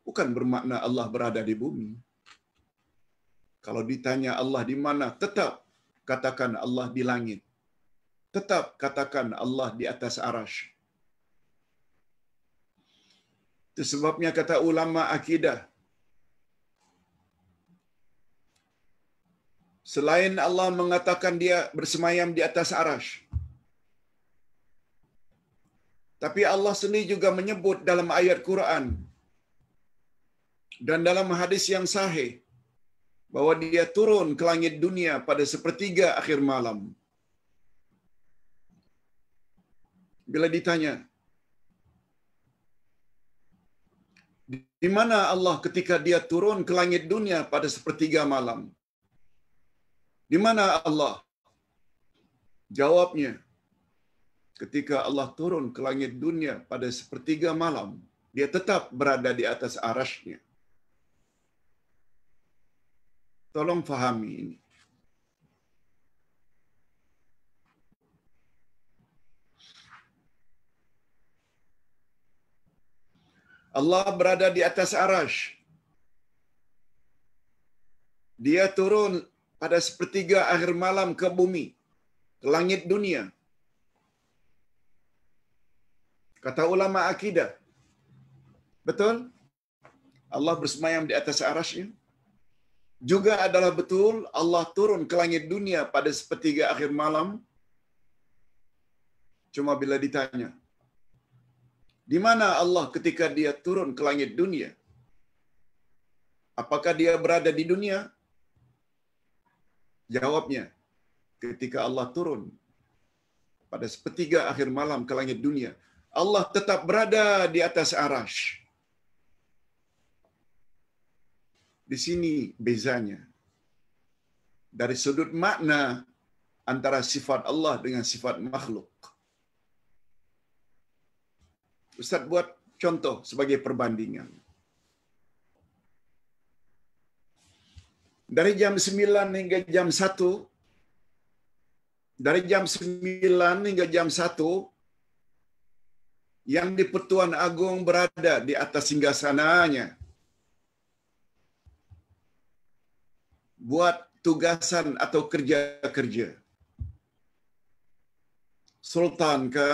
Bukan bermakna Allah berada di bumi. Kalau ditanya Allah di mana, tetap katakan Allah di langit. Tetap katakan Allah di atas arasy. Sebabnya kata ulama akidah. Selain Allah mengatakan dia bersemayam di atas arash. Tapi Allah sendiri juga menyebut dalam ayat Quran. Dan dalam hadis yang sahih. Bahawa dia turun ke langit dunia pada sepertiga akhir malam. Bila ditanya, Di mana Allah ketika dia turun ke langit dunia pada sepertiga malam? Di mana Allah? Jawabnya, ketika Allah turun ke langit dunia pada sepertiga malam, dia tetap berada di atas arasnya. Tolong fahami ini. Allah berada di atas arash. Dia turun pada sepertiga akhir malam ke bumi, ke langit dunia. Kata ulama akidah. Betul? Allah bersemayam di atas arash ini. Juga adalah betul Allah turun ke langit dunia pada sepertiga akhir malam. Cuma bila ditanya, Di mana Allah ketika dia turun ke langit dunia? Apakah dia berada di dunia? Jawabnya, ketika Allah turun pada sepertiga akhir malam ke langit dunia, Allah tetap berada di atas arash. Di sini bezanya. Dari sudut makna antara sifat Allah dengan sifat makhluk Ustaz buat contoh sebagai perbandingan. Dari jam 9 hingga jam 1 dari jam 9 hingga jam 1 yang di Pertuan Agung berada di atas hingga sananya buat tugasan atau kerja-kerja sultan ke,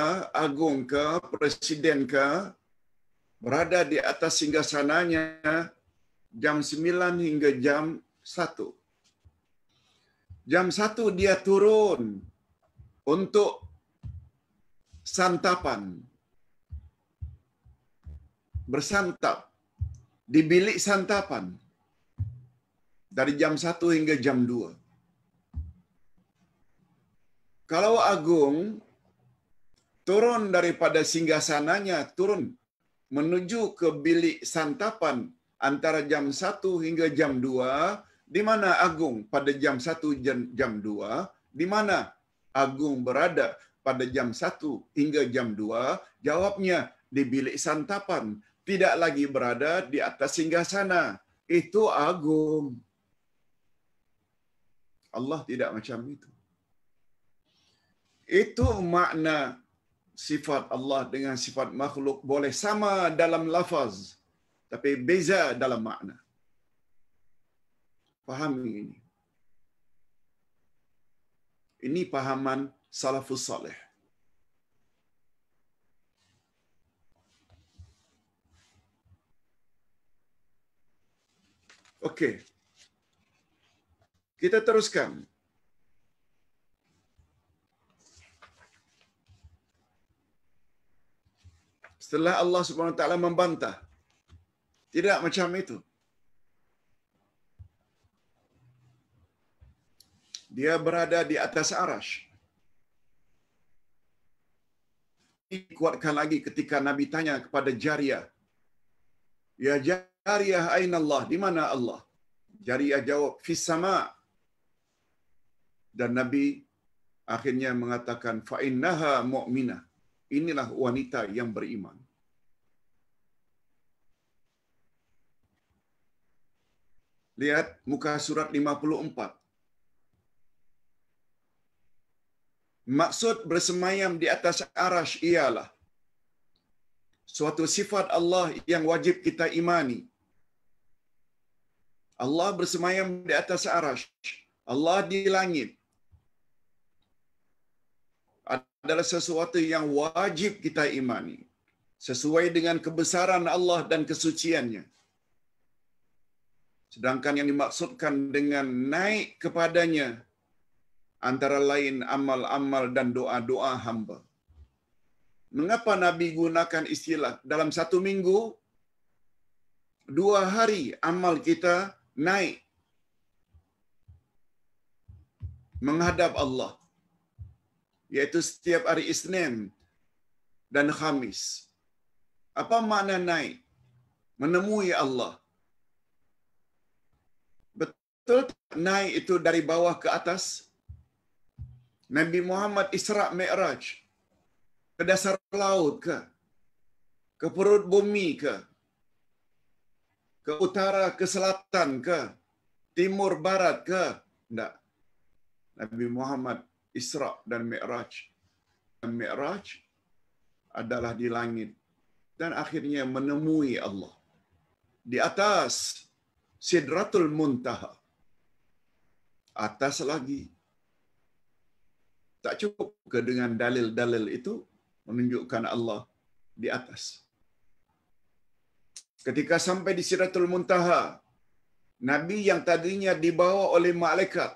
agung ke, presiden ke, berada di atas singgasananya jam 9 hingga jam 1. Jam 1 dia turun untuk santapan. Bersantap di bilik santapan dari jam 1 hingga jam 2. Kalau Agung turun daripada singgah sananya, turun menuju ke bilik santapan antara jam 1 hingga jam 2, di mana Agung pada jam 1 jam, jam 2, di mana Agung berada pada jam 1 hingga jam 2, jawabnya di bilik santapan, tidak lagi berada di atas singgah sana. Itu Agung. Allah tidak macam itu. Itu makna sifat Allah dengan sifat makhluk boleh sama dalam lafaz tapi beza dalam makna. Faham ini. Ini pahaman salafus saleh. Okey. Kita teruskan. setelah Allah Subhanahu taala membantah. Tidak macam itu. Dia berada di atas arash. Dikuatkan lagi ketika Nabi tanya kepada Jariah. Ya Jariah, aina Allah? Di mana Allah? Jariah jawab, fis sama. Dan Nabi akhirnya mengatakan, fa'innaha mu'minah. Inilah wanita yang beriman. lihat muka surat 54. Maksud bersemayam di atas arash ialah suatu sifat Allah yang wajib kita imani. Allah bersemayam di atas arash. Allah di langit. Adalah sesuatu yang wajib kita imani. Sesuai dengan kebesaran Allah dan kesuciannya. Sedangkan yang dimaksudkan dengan naik kepadanya antara lain amal-amal dan doa-doa hamba. Mengapa Nabi gunakan istilah dalam satu minggu dua hari amal kita naik menghadap Allah yaitu setiap hari Isnin dan Khamis. Apa makna naik? Menemui Allah betul naik itu dari bawah ke atas? Nabi Muhammad Isra Mi'raj ke dasar laut ke? Ke perut bumi ke? Ke utara ke selatan ke? Timur barat ke? Tidak. Nabi Muhammad Isra dan Mi'raj. Dan Mi'raj adalah di langit dan akhirnya menemui Allah. Di atas Sidratul Muntaha atas lagi. Tak cukup ke dengan dalil-dalil itu menunjukkan Allah di atas. Ketika sampai di Siratul Muntaha, Nabi yang tadinya dibawa oleh malaikat,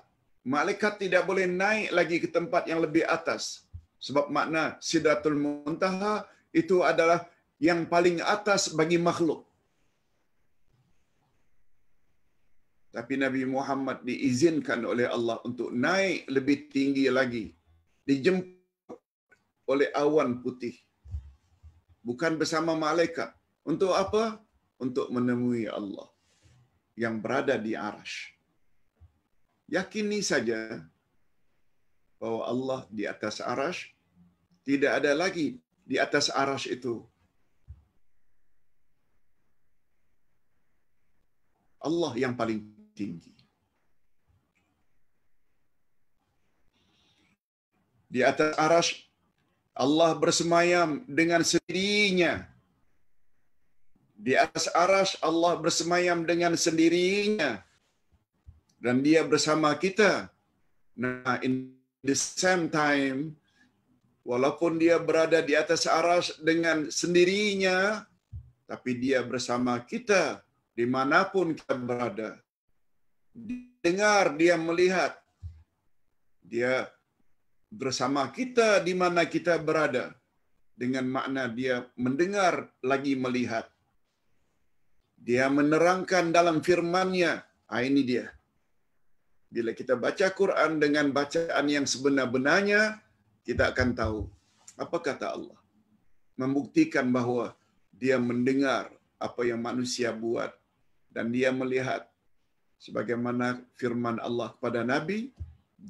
malaikat tidak boleh naik lagi ke tempat yang lebih atas. Sebab makna Siratul Muntaha itu adalah yang paling atas bagi makhluk. Tapi Nabi Muhammad diizinkan oleh Allah untuk naik lebih tinggi lagi. Dijemput oleh awan putih. Bukan bersama malaikat. Untuk apa? Untuk menemui Allah yang berada di arash. Yakini saja bahwa Allah di atas arash tidak ada lagi di atas arash itu Allah yang paling tinggi. Di atas arash Allah bersemayam dengan sendirinya. Di atas arash Allah bersemayam dengan sendirinya. Dan dia bersama kita. Nah, in the same time, walaupun dia berada di atas arash dengan sendirinya, tapi dia bersama kita dimanapun kita berada dengar, dia melihat. Dia bersama kita di mana kita berada. Dengan makna dia mendengar lagi melihat. Dia menerangkan dalam firmannya. Ah, ini dia. Bila kita baca Quran dengan bacaan yang sebenar-benarnya, kita akan tahu apa kata Allah. Membuktikan bahwa dia mendengar apa yang manusia buat dan dia melihat sebagaimana firman Allah kepada Nabi,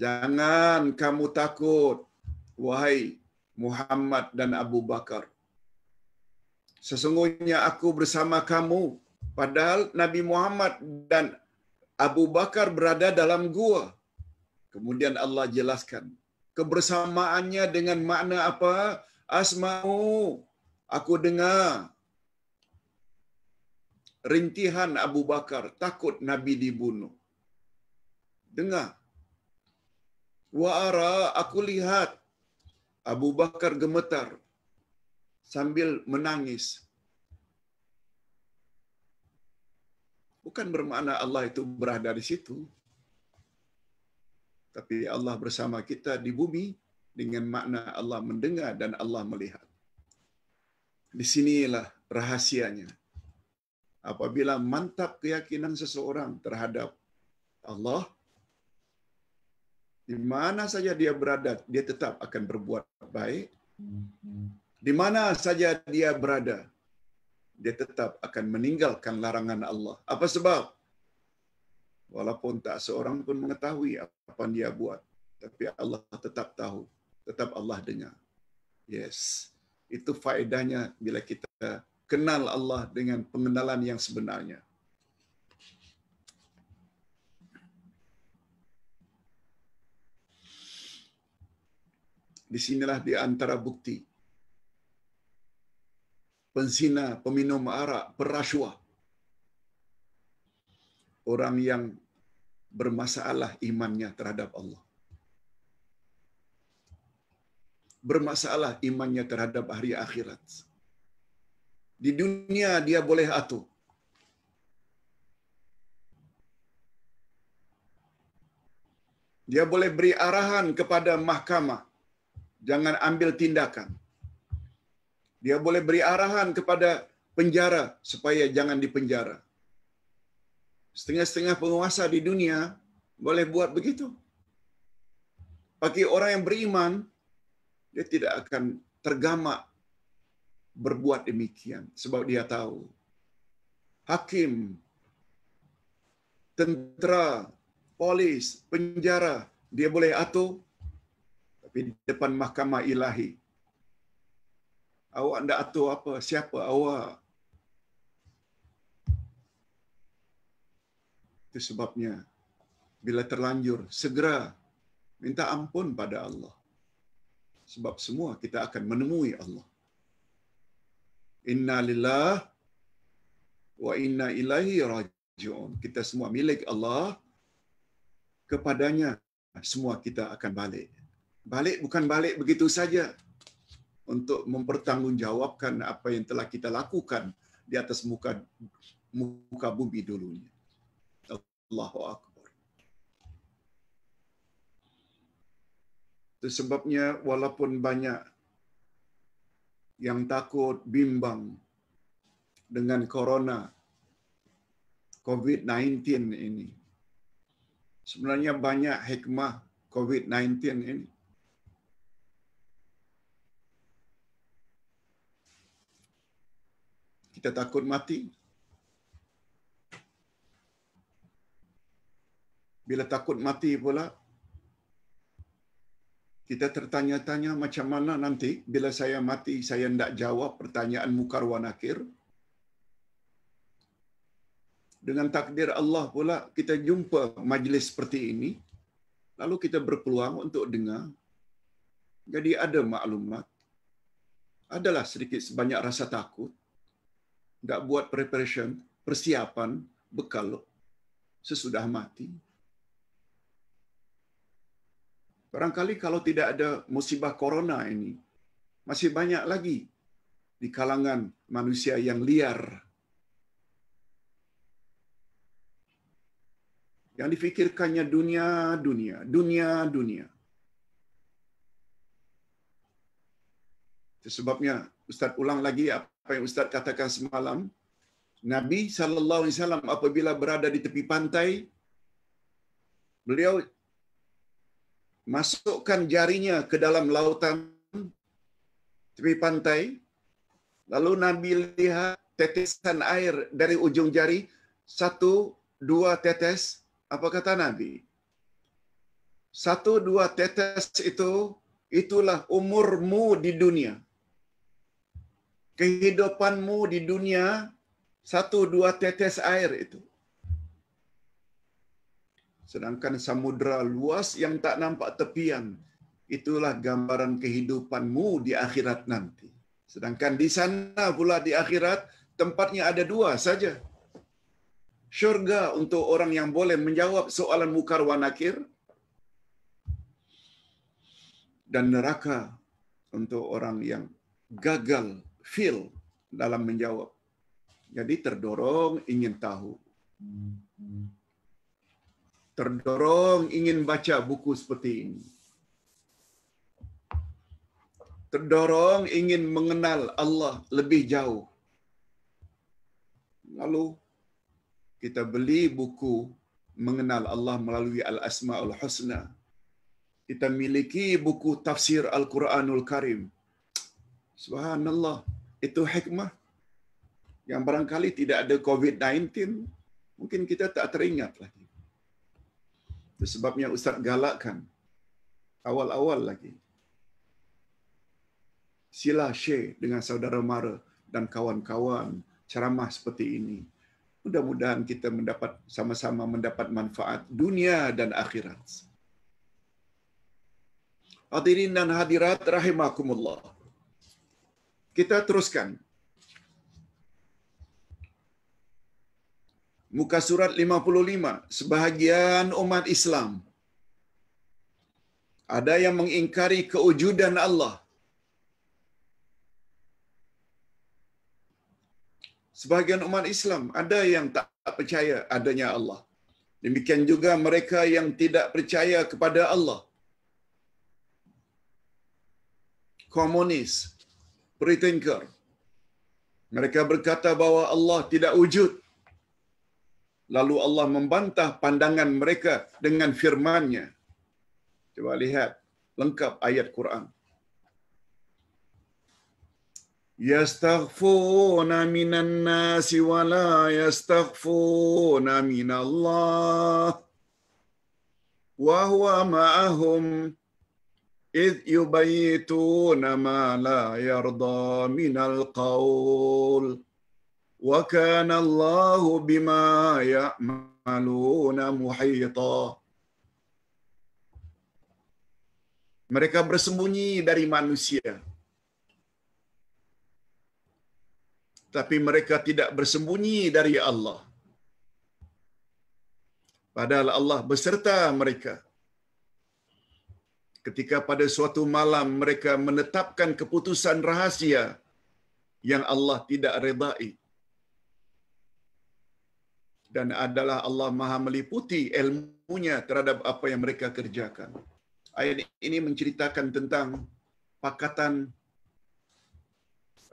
jangan kamu takut, wahai Muhammad dan Abu Bakar. Sesungguhnya aku bersama kamu, padahal Nabi Muhammad dan Abu Bakar berada dalam gua. Kemudian Allah jelaskan, kebersamaannya dengan makna apa? Asma'u, aku dengar rintihan Abu Bakar takut Nabi dibunuh. Dengar. Wa ara aku lihat Abu Bakar gemetar sambil menangis. Bukan bermakna Allah itu berada di situ. Tapi Allah bersama kita di bumi dengan makna Allah mendengar dan Allah melihat. Di sinilah rahasianya apabila mantap keyakinan seseorang terhadap Allah, di mana saja dia berada, dia tetap akan berbuat baik. Di mana saja dia berada, dia tetap akan meninggalkan larangan Allah. Apa sebab? Walaupun tak seorang pun mengetahui apa yang dia buat, tapi Allah tetap tahu, tetap Allah dengar. Yes, itu faedahnya bila kita kenal Allah dengan pengenalan yang sebenarnya. Di sinilah di antara bukti pensina, peminum arak, perasuah. Orang yang bermasalah imannya terhadap Allah. Bermasalah imannya terhadap hari akhirat. Di dunia dia boleh atur. Dia boleh beri arahan kepada mahkamah. Jangan ambil tindakan. Dia boleh beri arahan kepada penjara supaya jangan dipenjara. Setengah-setengah penguasa di dunia boleh buat begitu. Bagi orang yang beriman, dia tidak akan tergamak berbuat demikian sebab dia tahu hakim tentera polis penjara dia boleh atur tapi di depan mahkamah ilahi awak tidak atur apa siapa awak itu sebabnya bila terlanjur segera minta ampun pada Allah sebab semua kita akan menemui Allah inna lillah wa inna ilaihi rajiun. Kita semua milik Allah. Kepadanya semua kita akan balik. Balik bukan balik begitu saja untuk mempertanggungjawabkan apa yang telah kita lakukan di atas muka muka bumi dulunya. Allahu Akbar. Itu sebabnya walaupun banyak yang takut bimbang dengan corona COVID-19 ini. Sebenarnya banyak hikmah COVID-19 ini. Kita takut mati. Bila takut mati pula, kita tertanya-tanya macam mana nanti bila saya mati saya tidak jawab pertanyaan mukar wanakir. Dengan takdir Allah pula kita jumpa majlis seperti ini. Lalu kita berpeluang untuk dengar. Jadi ada maklumat. Adalah sedikit sebanyak rasa takut. Tidak buat preparation, persiapan, bekal sesudah mati. Barangkali kalau tidak ada musibah corona ini, masih banyak lagi di kalangan manusia yang liar. Yang difikirkannya dunia, dunia, dunia, dunia. Sebabnya Ustaz ulang lagi apa yang Ustaz katakan semalam. Nabi saw apabila berada di tepi pantai, beliau masukkan jarinya ke dalam lautan tepi pantai. Lalu Nabi lihat tetesan air dari ujung jari. Satu, dua tetes. Apa kata Nabi? Satu, dua tetes itu, itulah umurmu di dunia. Kehidupanmu di dunia, satu, dua tetes air itu. Sedangkan samudra luas yang tak nampak tepian, itulah gambaran kehidupanmu di akhirat nanti. Sedangkan di sana pula di akhirat, tempatnya ada dua saja. Syurga untuk orang yang boleh menjawab soalan mukar wa nakir. Dan neraka untuk orang yang gagal feel dalam menjawab. Jadi terdorong ingin tahu. Hmm, hmm terdorong ingin baca buku seperti ini. Terdorong ingin mengenal Allah lebih jauh. Lalu kita beli buku mengenal Allah melalui Al-Asmaul Husna. Kita miliki buku tafsir Al-Quranul Karim. Subhanallah, itu hikmah yang barangkali tidak ada COVID-19, mungkin kita tak teringat lagi. Itu sebabnya Ustaz galakkan awal-awal lagi. Sila share dengan saudara mara dan kawan-kawan ceramah seperti ini. Mudah-mudahan kita mendapat sama-sama mendapat manfaat dunia dan akhirat. Hadirin dan hadirat rahimakumullah. Kita teruskan muka surat 55 sebahagian umat Islam ada yang mengingkari kewujudan Allah sebahagian umat Islam ada yang tak percaya adanya Allah demikian juga mereka yang tidak percaya kepada Allah komunis pretender mereka berkata bahwa Allah tidak wujud lalu Allah membantah pandangan mereka dengan firman-Nya. Coba lihat lengkap ayat Quran. Yastaghfuna minan nasi wa la yastaghfuna min Allah. Wa huwa ma'ahum id yubayituna ma la yarda min al-qawl. وكان الله بما يعملون محيطا Mereka bersembunyi dari manusia. Tapi mereka tidak bersembunyi dari Allah. Padahal Allah beserta mereka. Ketika pada suatu malam mereka menetapkan keputusan rahasia yang Allah tidak redai dan adalah Allah Maha meliputi ilmunya terhadap apa yang mereka kerjakan. Ayat ini menceritakan tentang pakatan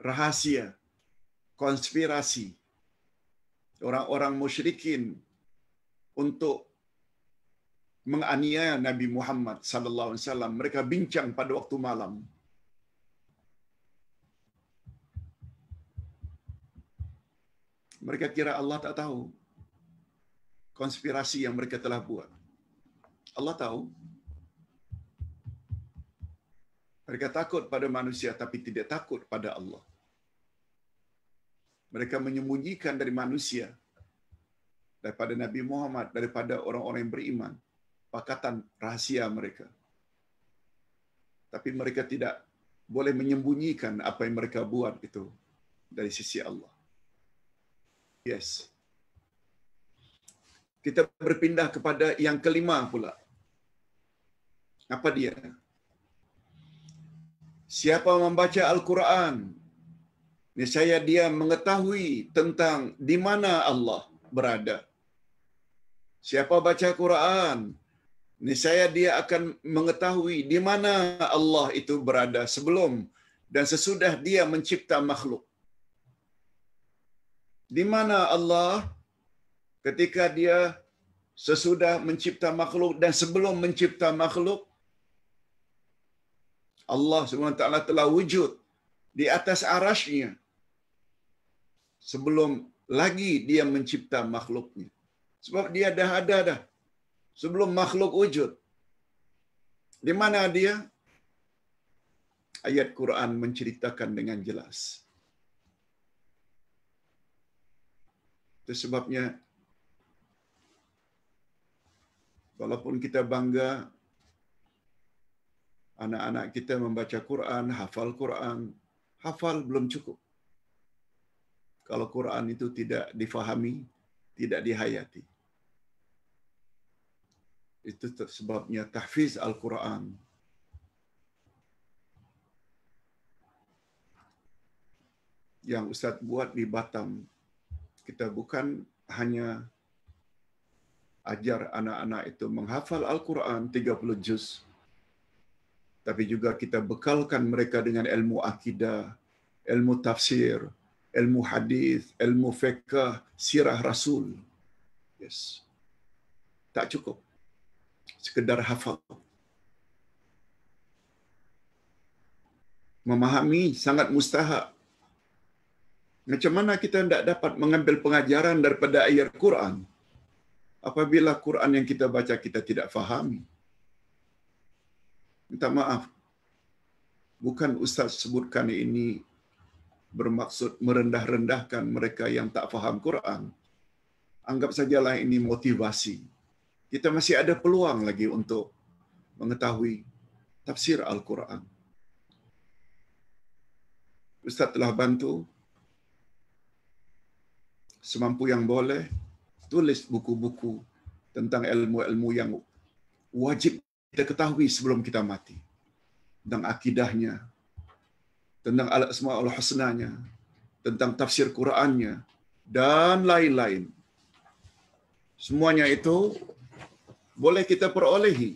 rahasia, konspirasi orang-orang musyrikin untuk menganiaya Nabi Muhammad sallallahu alaihi wasallam. Mereka bincang pada waktu malam. Mereka kira Allah tak tahu konspirasi yang mereka telah buat. Allah tahu. Mereka takut pada manusia tapi tidak takut pada Allah. Mereka menyembunyikan dari manusia, daripada Nabi Muhammad, daripada orang-orang yang beriman, pakatan rahsia mereka. Tapi mereka tidak boleh menyembunyikan apa yang mereka buat itu dari sisi Allah. Yes kita berpindah kepada yang kelima pula. Apa dia? Siapa membaca Al-Quran, saya dia mengetahui tentang di mana Allah berada. Siapa baca al Quran, saya dia akan mengetahui di mana Allah itu berada sebelum dan sesudah dia mencipta makhluk. Di mana Allah ketika dia sesudah mencipta makhluk dan sebelum mencipta makhluk Allah SWT telah wujud di atas arasnya sebelum lagi dia mencipta makhluknya. Sebab dia dah ada dah sebelum makhluk wujud. Di mana dia? Ayat Quran menceritakan dengan jelas. Itu sebabnya Walaupun kita bangga anak-anak kita membaca Quran, hafal Quran, hafal belum cukup. Kalau Quran itu tidak difahami, tidak dihayati. Itu sebabnya tahfiz Al-Quran yang Ustaz buat di Batam. Kita bukan hanya ajar anak-anak itu menghafal Al-Quran 30 juz. Tapi juga kita bekalkan mereka dengan ilmu akidah, ilmu tafsir, ilmu hadis, ilmu fiqh, sirah rasul. Yes. Tak cukup. Sekedar hafal. Memahami sangat mustahak. Macam mana kita tidak dapat mengambil pengajaran daripada ayat Quran? apabila Quran yang kita baca kita tidak fahami, Minta maaf. Bukan ustaz sebutkan ini bermaksud merendah-rendahkan mereka yang tak faham Quran. Anggap sajalah ini motivasi. Kita masih ada peluang lagi untuk mengetahui tafsir Al-Quran. Ustaz telah bantu semampu yang boleh tulis buku-buku tentang ilmu-ilmu yang wajib kita ketahui sebelum kita mati. Tentang akidahnya, tentang alat semua Allah Husnanya, tentang tafsir Qur'annya, dan lain-lain. Semuanya itu boleh kita perolehi.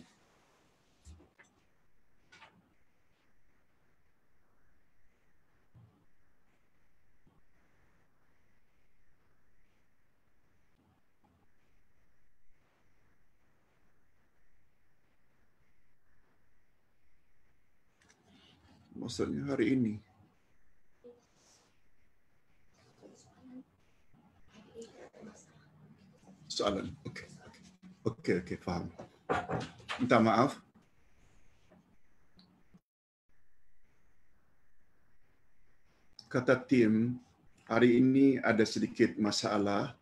maksudnya hari ini. Soalan, oke. Okay. Oke, okay, oke, okay, paham. Minta maaf. Kata tim, hari ini ada sedikit masalah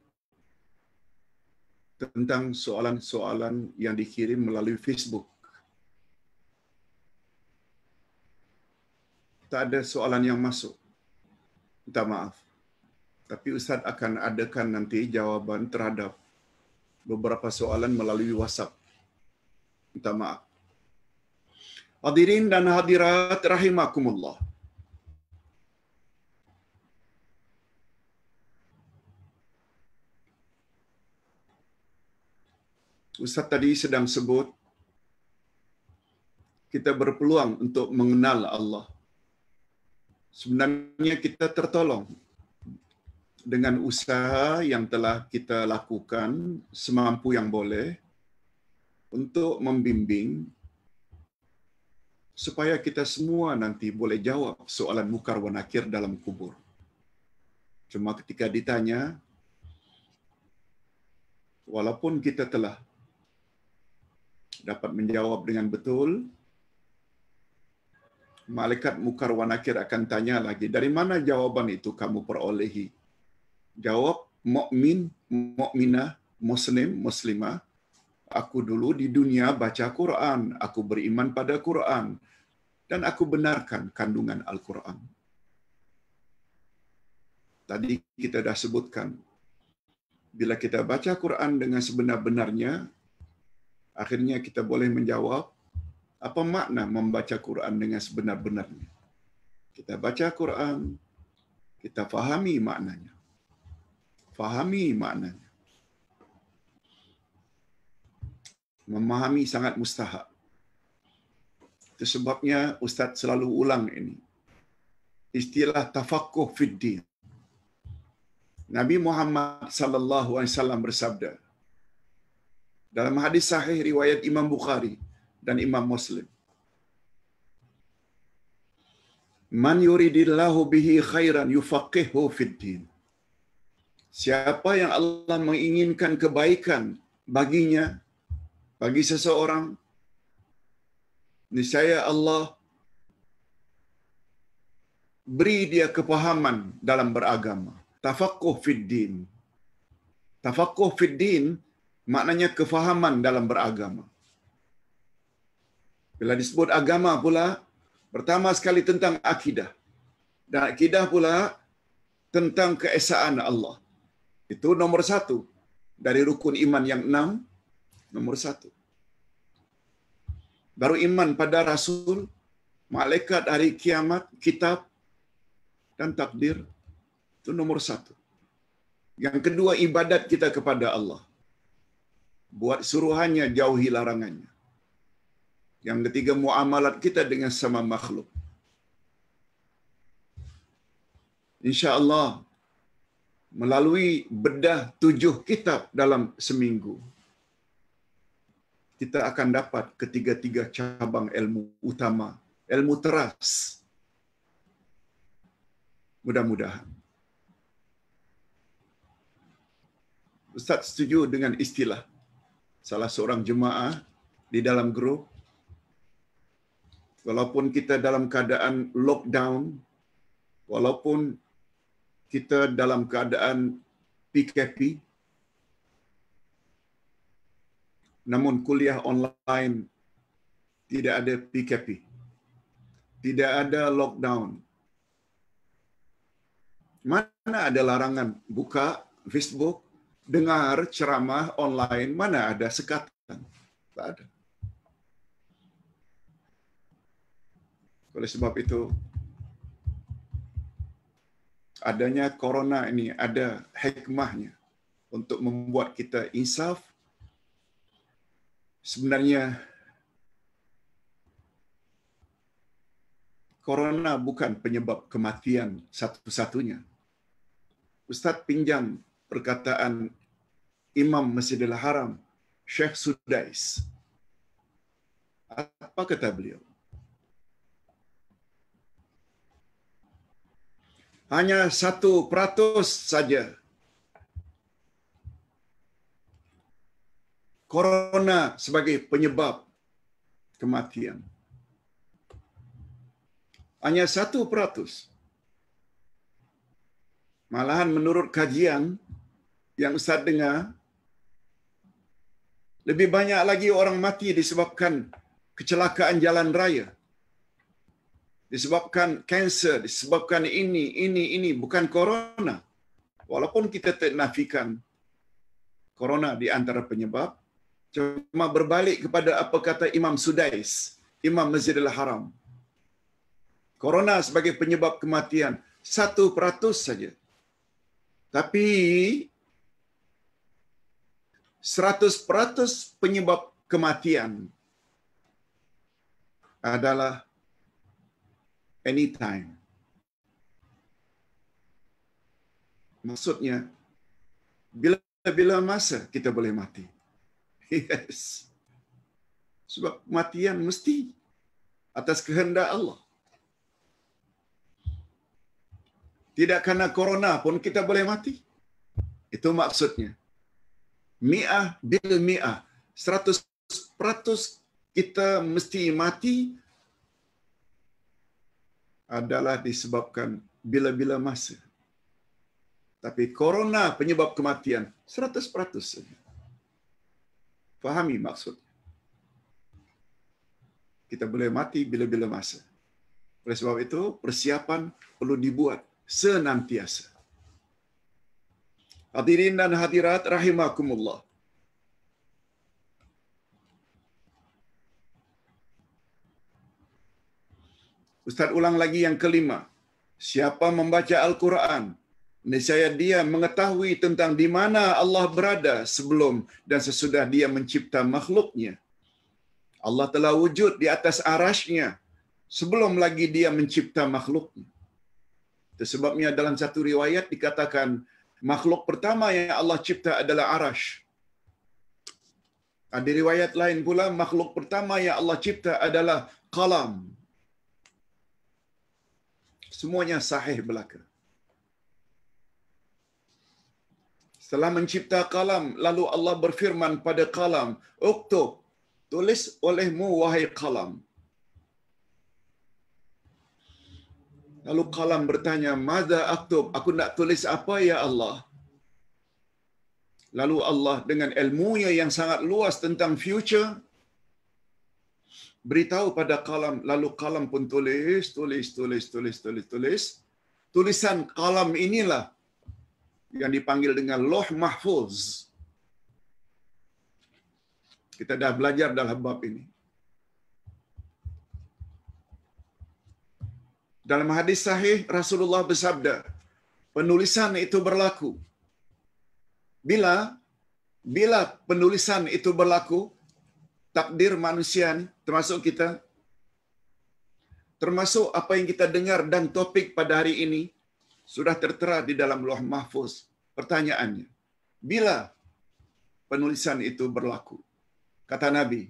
tentang soalan-soalan yang dikirim melalui Facebook. tak ada soalan yang masuk. Minta maaf. Tapi Ustaz akan adakan nanti jawaban terhadap beberapa soalan melalui WhatsApp. Minta maaf. Hadirin dan hadirat rahimakumullah. Ustaz tadi sedang sebut kita berpeluang untuk mengenal Allah. sebenarnya kita tertolong dengan usaha yang telah kita lakukan semampu yang boleh untuk membimbing supaya kita semua nanti boleh jawab soalan mukar wanakir dalam kubur. Cuma ketika ditanya, walaupun kita telah dapat menjawab dengan betul, malaikat mukar wanakir akan tanya lagi dari mana jawaban itu kamu perolehi jawab mukmin mukminah muslim muslimah aku dulu di dunia baca Quran aku beriman pada Quran dan aku benarkan kandungan Al-Quran tadi kita dah sebutkan bila kita baca Quran dengan sebenar-benarnya akhirnya kita boleh menjawab apa makna membaca Quran dengan sebenar-benarnya. Kita baca Quran, kita fahami maknanya. Fahami maknanya. Memahami sangat mustahak. Itu sebabnya Ustaz selalu ulang ini. Istilah tafakuh fiddin. Nabi Muhammad sallallahu alaihi wasallam bersabda dalam hadis sahih riwayat Imam Bukhari, dan imam muslim man yuridillahu bihi khairan yufaqihhu fid din siapa yang Allah menginginkan kebaikan baginya bagi seseorang niscaya Allah beri dia kepahaman dalam beragama tafaqquh fid din tafaqquh fid din maknanya kefahaman dalam beragama bila disebut agama pula, pertama sekali tentang akidah. Dan akidah pula tentang keesaan Allah. Itu nomor satu dari rukun iman yang enam, nomor satu. Baru iman pada Rasul, malaikat hari kiamat, kitab, dan takdir. Itu nomor satu. Yang kedua, ibadat kita kepada Allah. Buat suruhannya, jauhi larangannya. Yang ketiga muamalat kita dengan sama makhluk. InsyaAllah melalui bedah tujuh kitab dalam seminggu kita akan dapat ketiga-tiga cabang ilmu utama, ilmu teras. Mudah-mudahan. Ustaz setuju dengan istilah salah seorang jemaah di dalam grup walaupun kita dalam keadaan lockdown, walaupun kita dalam keadaan PKP, namun kuliah online tidak ada PKP, tidak ada lockdown. Mana ada larangan buka Facebook, dengar ceramah online, mana ada sekatan. Tidak ada. Oleh sebab itu, adanya corona ini ada hikmahnya untuk membuat kita insaf. Sebenarnya, corona bukan penyebab kematian satu-satunya. Ustaz pinjam perkataan Imam Masjidil Haram, Syekh Sudais. Apa kata beliau? hanya satu peratus saja corona sebagai penyebab kematian. Hanya satu peratus. Malahan menurut kajian yang Ustaz dengar, lebih banyak lagi orang mati disebabkan kecelakaan jalan raya disebabkan kanser, disebabkan ini, ini, ini, bukan corona. Walaupun kita tidak nafikan corona di antara penyebab, cuma berbalik kepada apa kata Imam Sudais, Imam Masjidil Haram. Corona sebagai penyebab kematian, satu peratus saja. Tapi, seratus peratus penyebab kematian adalah anytime. Maksudnya, bila-bila masa kita boleh mati. (laughs) Yes. Sebab kematian mesti atas kehendak Allah. Tidak kerana corona pun kita boleh mati. Itu maksudnya. Mi'ah bil mi'ah. Seratus peratus kita mesti mati adalah disebabkan bila-bila masa. Tapi corona penyebab kematian 100%. Fahami maksud. Kita boleh mati bila-bila masa. Oleh sebab itu, persiapan perlu dibuat senantiasa. Hadirin dan hadirat rahimakumullah. Ustaz ulang lagi yang kelima. Siapa membaca Al-Quran, niscaya dia mengetahui tentang di mana Allah berada sebelum dan sesudah dia mencipta makhluknya. Allah telah wujud di atas arasnya sebelum lagi dia mencipta makhluknya. Sebabnya dalam satu riwayat dikatakan makhluk pertama yang Allah cipta adalah arash. Ada riwayat lain pula makhluk pertama yang Allah cipta adalah kalam semuanya sahih belaka. Setelah mencipta kalam, lalu Allah berfirman pada kalam, Uktub, tulis olehmu wahai kalam. Lalu kalam bertanya, Mada aktub, aku nak tulis apa ya Allah? Lalu Allah dengan ilmunya yang sangat luas tentang future, beritahu pada kalam lalu kalam pun tulis tulis tulis tulis tulis tulis tulisan kalam inilah yang dipanggil dengan loh mahfuz kita dah belajar dalam bab ini dalam hadis sahih Rasulullah bersabda penulisan itu berlaku bila bila penulisan itu berlaku takdir manusia ni, termasuk kita, termasuk apa yang kita dengar dan topik pada hari ini, sudah tertera di dalam Luah mahfuz. Pertanyaannya, bila penulisan itu berlaku? Kata Nabi,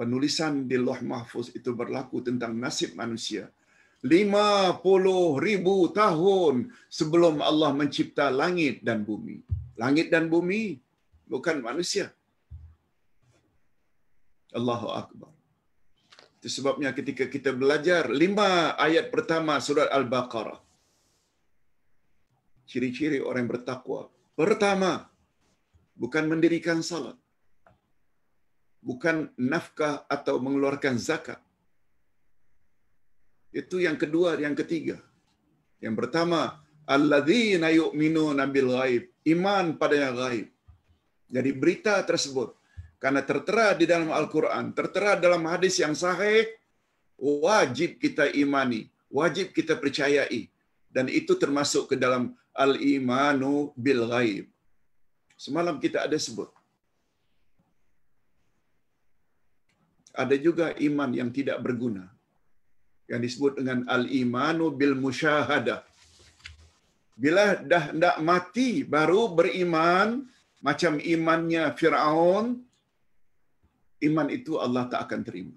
penulisan di Luah mahfuz itu berlaku tentang nasib manusia 50 ribu tahun sebelum Allah mencipta langit dan bumi. Langit dan bumi bukan manusia. Allahu Akbar. Itu sebabnya ketika kita belajar lima ayat pertama surat Al-Baqarah. Ciri-ciri orang yang bertakwa. Pertama, bukan mendirikan salat. Bukan nafkah atau mengeluarkan zakat. Itu yang kedua, yang ketiga. Yang pertama, alladzina yu'minuna nabil ghaib, iman pada yang ghaib. Jadi berita tersebut karena tertera di dalam Al-Quran, tertera dalam hadis yang sahih, wajib kita imani, wajib kita percayai. Dan itu termasuk ke dalam Al-Imanu Bil-Ghaib. Semalam kita ada sebut. Ada juga iman yang tidak berguna. Yang disebut dengan Al-Imanu Bil-Mushahadah. Bila dah tidak mati baru beriman macam imannya Fir'aun, iman itu Allah tak akan terima.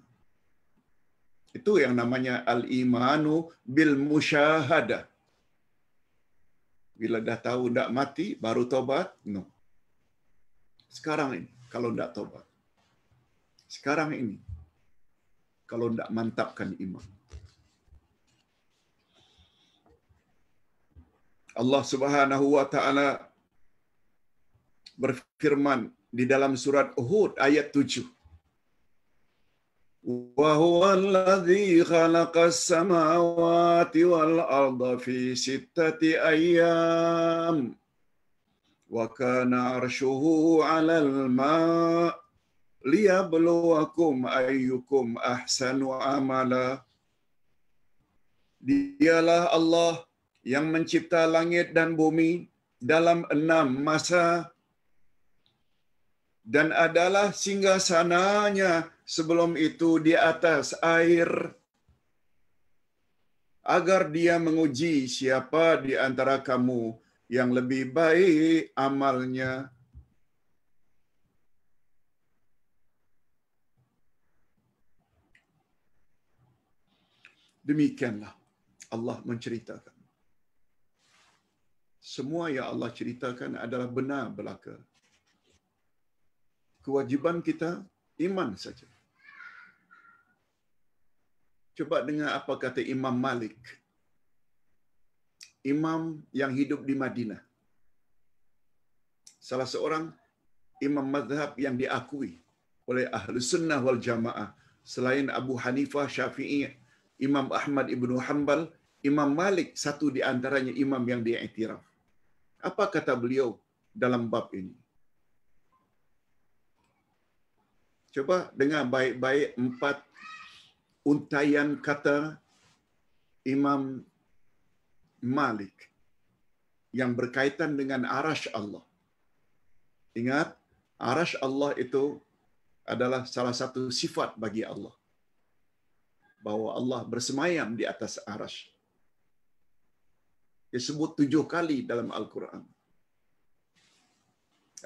Itu yang namanya al-imanu bil musyahadah. Bila dah tahu tak mati, baru tobat, no. Sekarang ini, kalau tak tobat. Sekarang ini, kalau tak mantapkan iman. Allah subhanahu wa ta'ala berfirman di dalam surat Uhud ayat 7. وهو الذي خلق السماوات والارض في سته ايام وكان عرشه على الماء ليبلوكم ايكم احسن عملا Dialah Allah yang mencipta langit dan bumi dalam enam masa dan adalah singgah sananya sebelum itu di atas air agar dia menguji siapa di antara kamu yang lebih baik amalnya. Demikianlah Allah menceritakan. Semua yang Allah ceritakan adalah benar belaka. Kewajiban kita iman saja. Cuba dengar apa kata Imam Malik. Imam yang hidup di Madinah. Salah seorang imam mazhab yang diakui oleh Ahlu sunnah wal jamaah selain Abu Hanifah Syafi'i, Imam Ahmad ibnu Hanbal, Imam Malik satu di antaranya imam yang diiktiraf. Apa kata beliau dalam bab ini? Coba dengar baik-baik empat untaian kata Imam Malik yang berkaitan dengan arash Allah. Ingat, arash Allah itu adalah salah satu sifat bagi Allah. Bahawa Allah bersemayam di atas arash. Disebut tujuh kali dalam Al-Quran.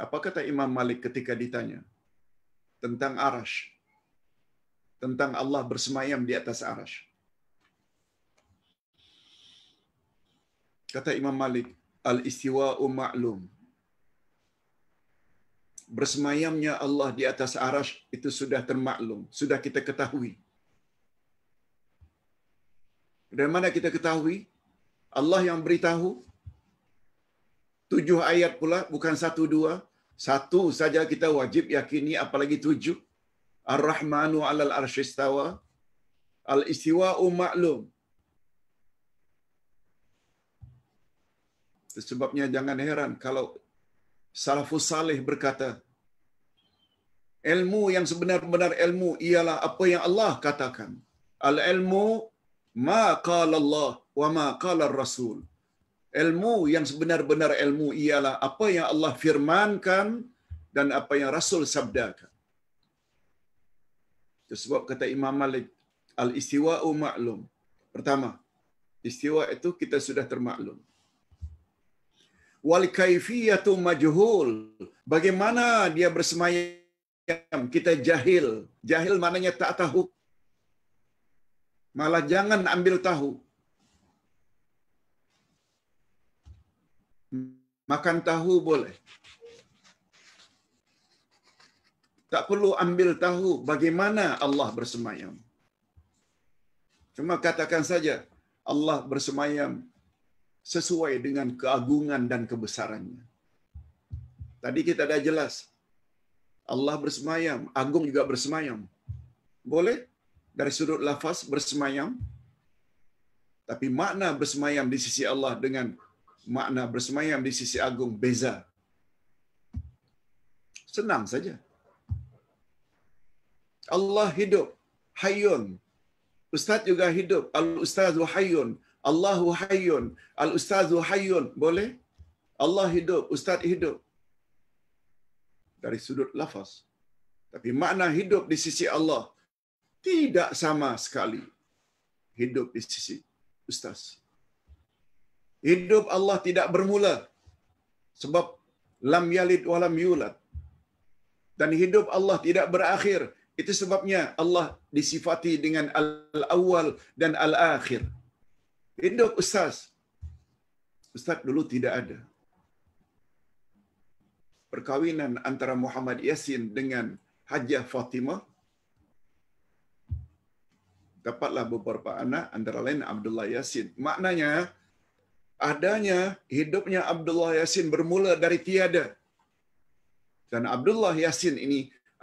Apa kata Imam Malik ketika ditanya tentang arash? tentang Allah bersemayam di atas arash. Kata Imam Malik, al-istiwa'u ma'lum. Bersemayamnya Allah di atas arash itu sudah termaklum, sudah kita ketahui. Dari mana kita ketahui? Allah yang beritahu. Tujuh ayat pula, bukan satu dua. Satu saja kita wajib yakini, apalagi tujuh. Ar-Rahmanu alal arshistawa. Al-istiwa'u maklum. Sebabnya jangan heran kalau Salafus Salih berkata, ilmu yang sebenar-benar ilmu ialah apa yang Allah katakan. Al-ilmu ma Allah wa ma Rasul. Ilmu yang sebenar-benar ilmu ialah apa yang Allah firmankan dan apa yang Rasul sabdakan. Sebab kata Imam Malik, al-istiwa'u ma'lum. Pertama, istiwa itu kita sudah termaklum. Wal kaifiyatu majhul. Bagaimana dia bersemayam? Kita jahil. Jahil maknanya tak tahu. Malah jangan ambil tahu. Makan tahu boleh. tak perlu ambil tahu bagaimana Allah bersemayam. Cuma katakan saja Allah bersemayam sesuai dengan keagungan dan kebesarannya. Tadi kita dah jelas. Allah bersemayam, agung juga bersemayam. Boleh dari sudut lafaz bersemayam. Tapi makna bersemayam di sisi Allah dengan makna bersemayam di sisi agung beza. Senang saja. Allah hidup. Hayyun. Ustaz juga hidup. Al-Ustazu Hayyun. Allahu Hayyun. Al-Ustazu Hayyun. Boleh? Allah hidup. Ustaz hidup. Dari sudut lafaz. Tapi makna hidup di sisi Allah tidak sama sekali hidup di sisi Ustaz. Hidup Allah tidak bermula sebab lam yalid walam yulad. Dan hidup Allah tidak berakhir itu sebabnya Allah disifati dengan al-awwal dan al-akhir. Induk ustaz. Ustaz dulu tidak ada. Perkawinan antara Muhammad Yasin dengan Hajah Fatimah dapatlah beberapa anak antara lain Abdullah Yasin. Maknanya adanya hidupnya Abdullah Yasin bermula dari tiada. Dan Abdullah Yasin ini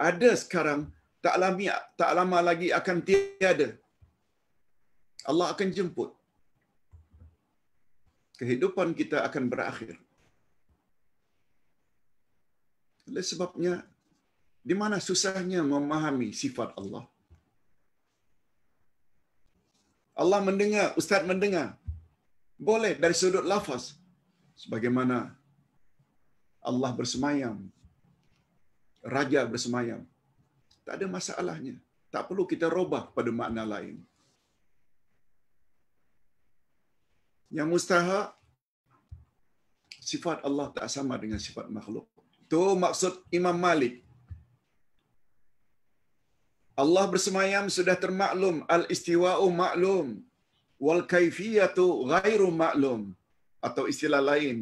ada sekarang tak lama tak lama lagi akan tiada. Allah akan jemput. Kehidupan kita akan berakhir. Oleh sebabnya di mana susahnya memahami sifat Allah. Allah mendengar, ustaz mendengar. Boleh dari sudut lafaz sebagaimana Allah bersemayam. Raja bersemayam tak ada masalahnya. Tak perlu kita robah pada makna lain. Yang mustahak, sifat Allah tak sama dengan sifat makhluk. Itu maksud Imam Malik. Allah bersemayam sudah termaklum. Al-istiwa'u maklum. Wal-kaifiyatu ghairu maklum. Atau istilah lain.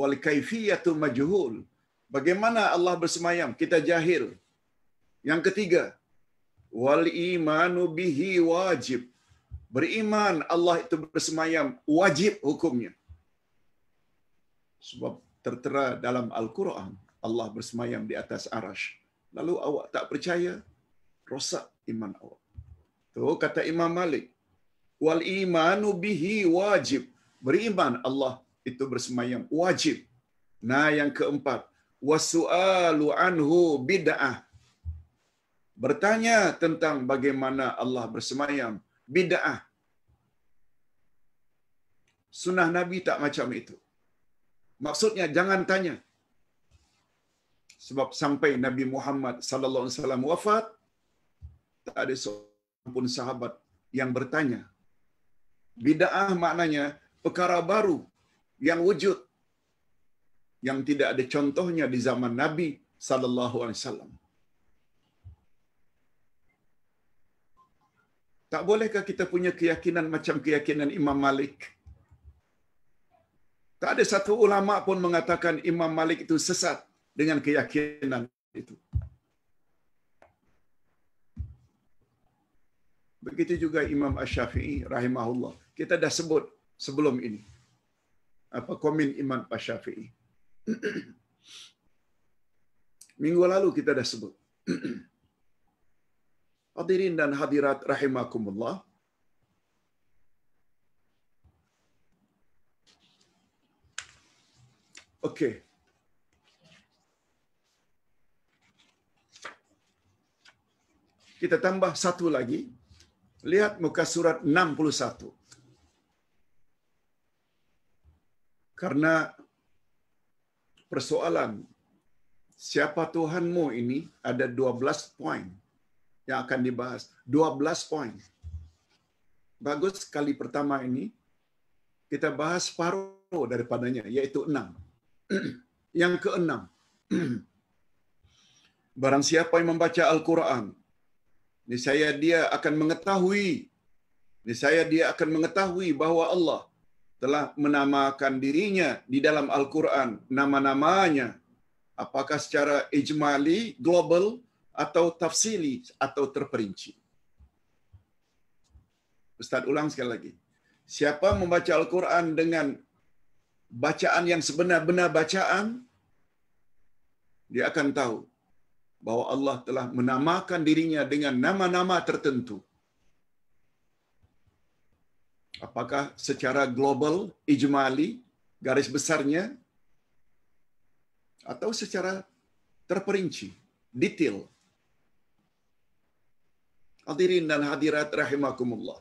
Wal-kaifiyatu majhul. Bagaimana Allah bersemayam? Kita jahil. Yang ketiga, wal imanu bihi wajib. Beriman Allah itu bersemayam wajib hukumnya. Sebab tertera dalam Al-Quran, Allah bersemayam di atas arash. Lalu awak tak percaya, rosak iman awak. Tu kata Imam Malik, wal imanu bihi wajib. Beriman Allah itu bersemayam wajib. Nah yang keempat, wasu'alu anhu bid'ah bertanya tentang bagaimana Allah bersemayam bid'ah sunnah nabi tak macam itu maksudnya jangan tanya sebab sampai Nabi Muhammad sallallahu alaihi wasallam wafat tak ada seorang pun sahabat yang bertanya bid'ah maknanya perkara baru yang wujud yang tidak ada contohnya di zaman Nabi sallallahu alaihi wasallam. Tak bolehkah kita punya keyakinan macam keyakinan Imam Malik? Tak ada satu ulama pun mengatakan Imam Malik itu sesat dengan keyakinan itu. Begitu juga Imam Ash-Syafi'i rahimahullah. Kita dah sebut sebelum ini. Apa komen Imam Ash-Syafi'i. (clears throat) Minggu lalu kita dah sebut. (clears throat) Hadirin dan hadirat rahimakumullah. Okey. Kita tambah satu lagi. Lihat muka surat 61. Karena persoalan siapa Tuhanmu ini ada 12 poin yang akan dibahas. 12 poin. Bagus sekali pertama ini, kita bahas separuh daripadanya, yaitu enam. (clears throat) yang keenam, (clears throat) barang siapa yang membaca Al-Quran, saya dia akan mengetahui, saya dia akan mengetahui bahwa Allah telah menamakan dirinya di dalam Al-Quran, nama-namanya, apakah secara ijmali, global, atau tafsili atau terperinci. Ustaz ulang sekali lagi. Siapa membaca Al-Quran dengan bacaan yang sebenar-benar bacaan, dia akan tahu bahwa Allah telah menamakan dirinya dengan nama-nama tertentu. Apakah secara global, ijmali, garis besarnya, atau secara terperinci, detail, Hadirin dan hadirat rahimakumullah.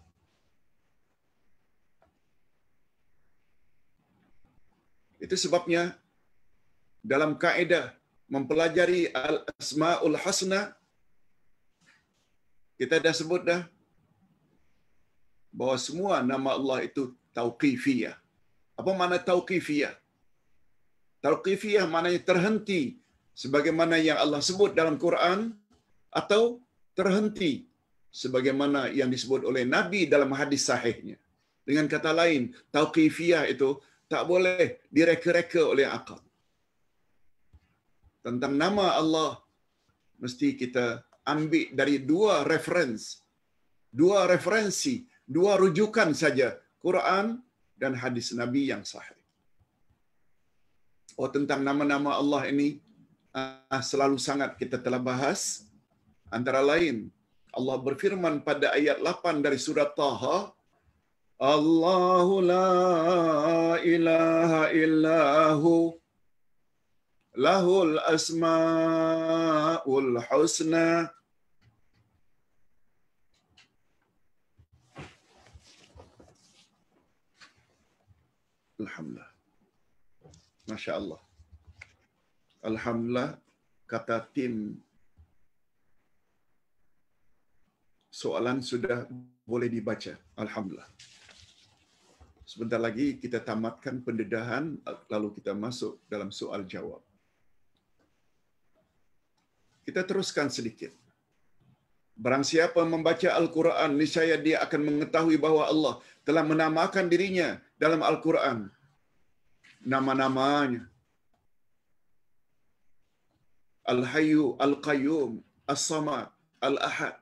Itu sebabnya dalam kaedah mempelajari al-asmaul husna kita dah sebut dah bahawa semua nama Allah itu tauqifiyah. Apa makna tauqifiyah? Tauqifiyah maknanya terhenti sebagaimana yang Allah sebut dalam Quran atau terhenti sebagaimana yang disebut oleh Nabi dalam hadis sahihnya. Dengan kata lain, tauqifiyah itu tak boleh direka-reka oleh akal. Tentang nama Allah, mesti kita ambil dari dua referensi. Dua referensi, dua rujukan saja. Quran dan hadis Nabi yang sahih. Oh tentang nama-nama Allah ini ah, selalu sangat kita telah bahas antara lain Allah berfirman pada ayat 8 dari surat Taha Allahu la ilaha illahu lahul asmaul husna Alhamdulillah. Masya Allah. Alhamdulillah, kata tim soalan sudah boleh dibaca. Alhamdulillah. Sebentar lagi kita tamatkan pendedahan, lalu kita masuk dalam soal jawab. Kita teruskan sedikit. Barang siapa membaca Al-Quran, niscaya dia akan mengetahui bahwa Allah telah menamakan dirinya dalam Al-Quran. Nama-namanya. Al-Hayyu, Al-Qayyum, As-Sama, Al-Ahad.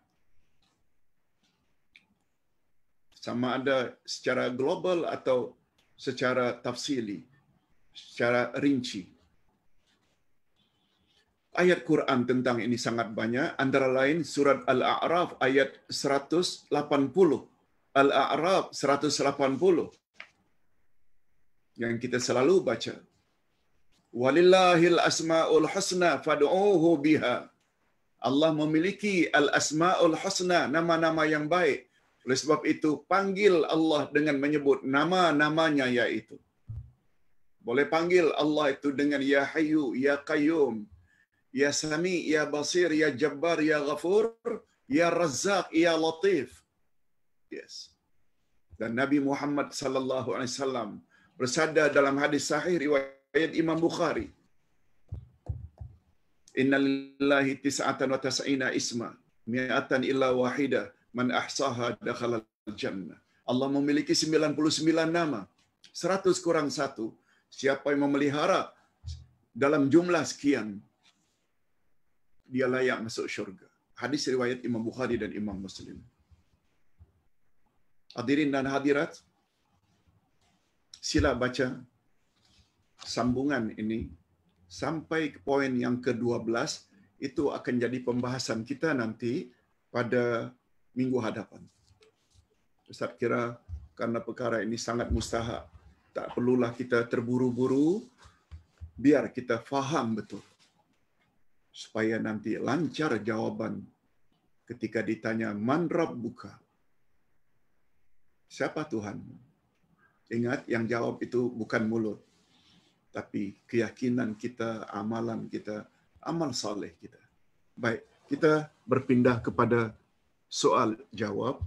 sama ada secara global atau secara tafsili, secara rinci. Ayat Quran tentang ini sangat banyak, antara lain surat Al-A'raf ayat 180. Al-A'raf 180. Yang kita selalu baca. Walillahil asma'ul husna fad'uhu biha. Allah memiliki al-asma'ul husna, nama-nama yang baik. Oleh sebab itu, panggil Allah dengan menyebut nama-namanya yaitu. Boleh panggil Allah itu dengan Ya Hayu Ya Qayyum, Ya Sami, Ya Basir, Ya Jabbar, Ya Ghafur, Ya Razzaq, Ya Latif. Yes. Dan Nabi Muhammad sallallahu alaihi wasallam bersabda dalam hadis sahih riwayat Imam Bukhari. Innalillahi tis'atan wa tas'ina isma mi'atan illa wahidah man ahsaha dakhalal jannah. Allah memiliki 99 nama. 100 kurang 1. Siapa yang memelihara dalam jumlah sekian dia layak masuk syurga. Hadis riwayat Imam Bukhari dan Imam Muslim. Hadirin dan hadirat, sila baca sambungan ini sampai ke poin yang ke-12 itu akan jadi pembahasan kita nanti pada minggu hadapan. Saya kira karena perkara ini sangat mustahak, tak perlulah kita terburu-buru, biar kita faham betul. Supaya nanti lancar jawaban ketika ditanya, Man Rab buka? Siapa Tuhan? Ingat yang jawab itu bukan mulut. Tapi keyakinan kita, amalan kita, amal saleh kita. Baik, kita berpindah kepada سؤال جواب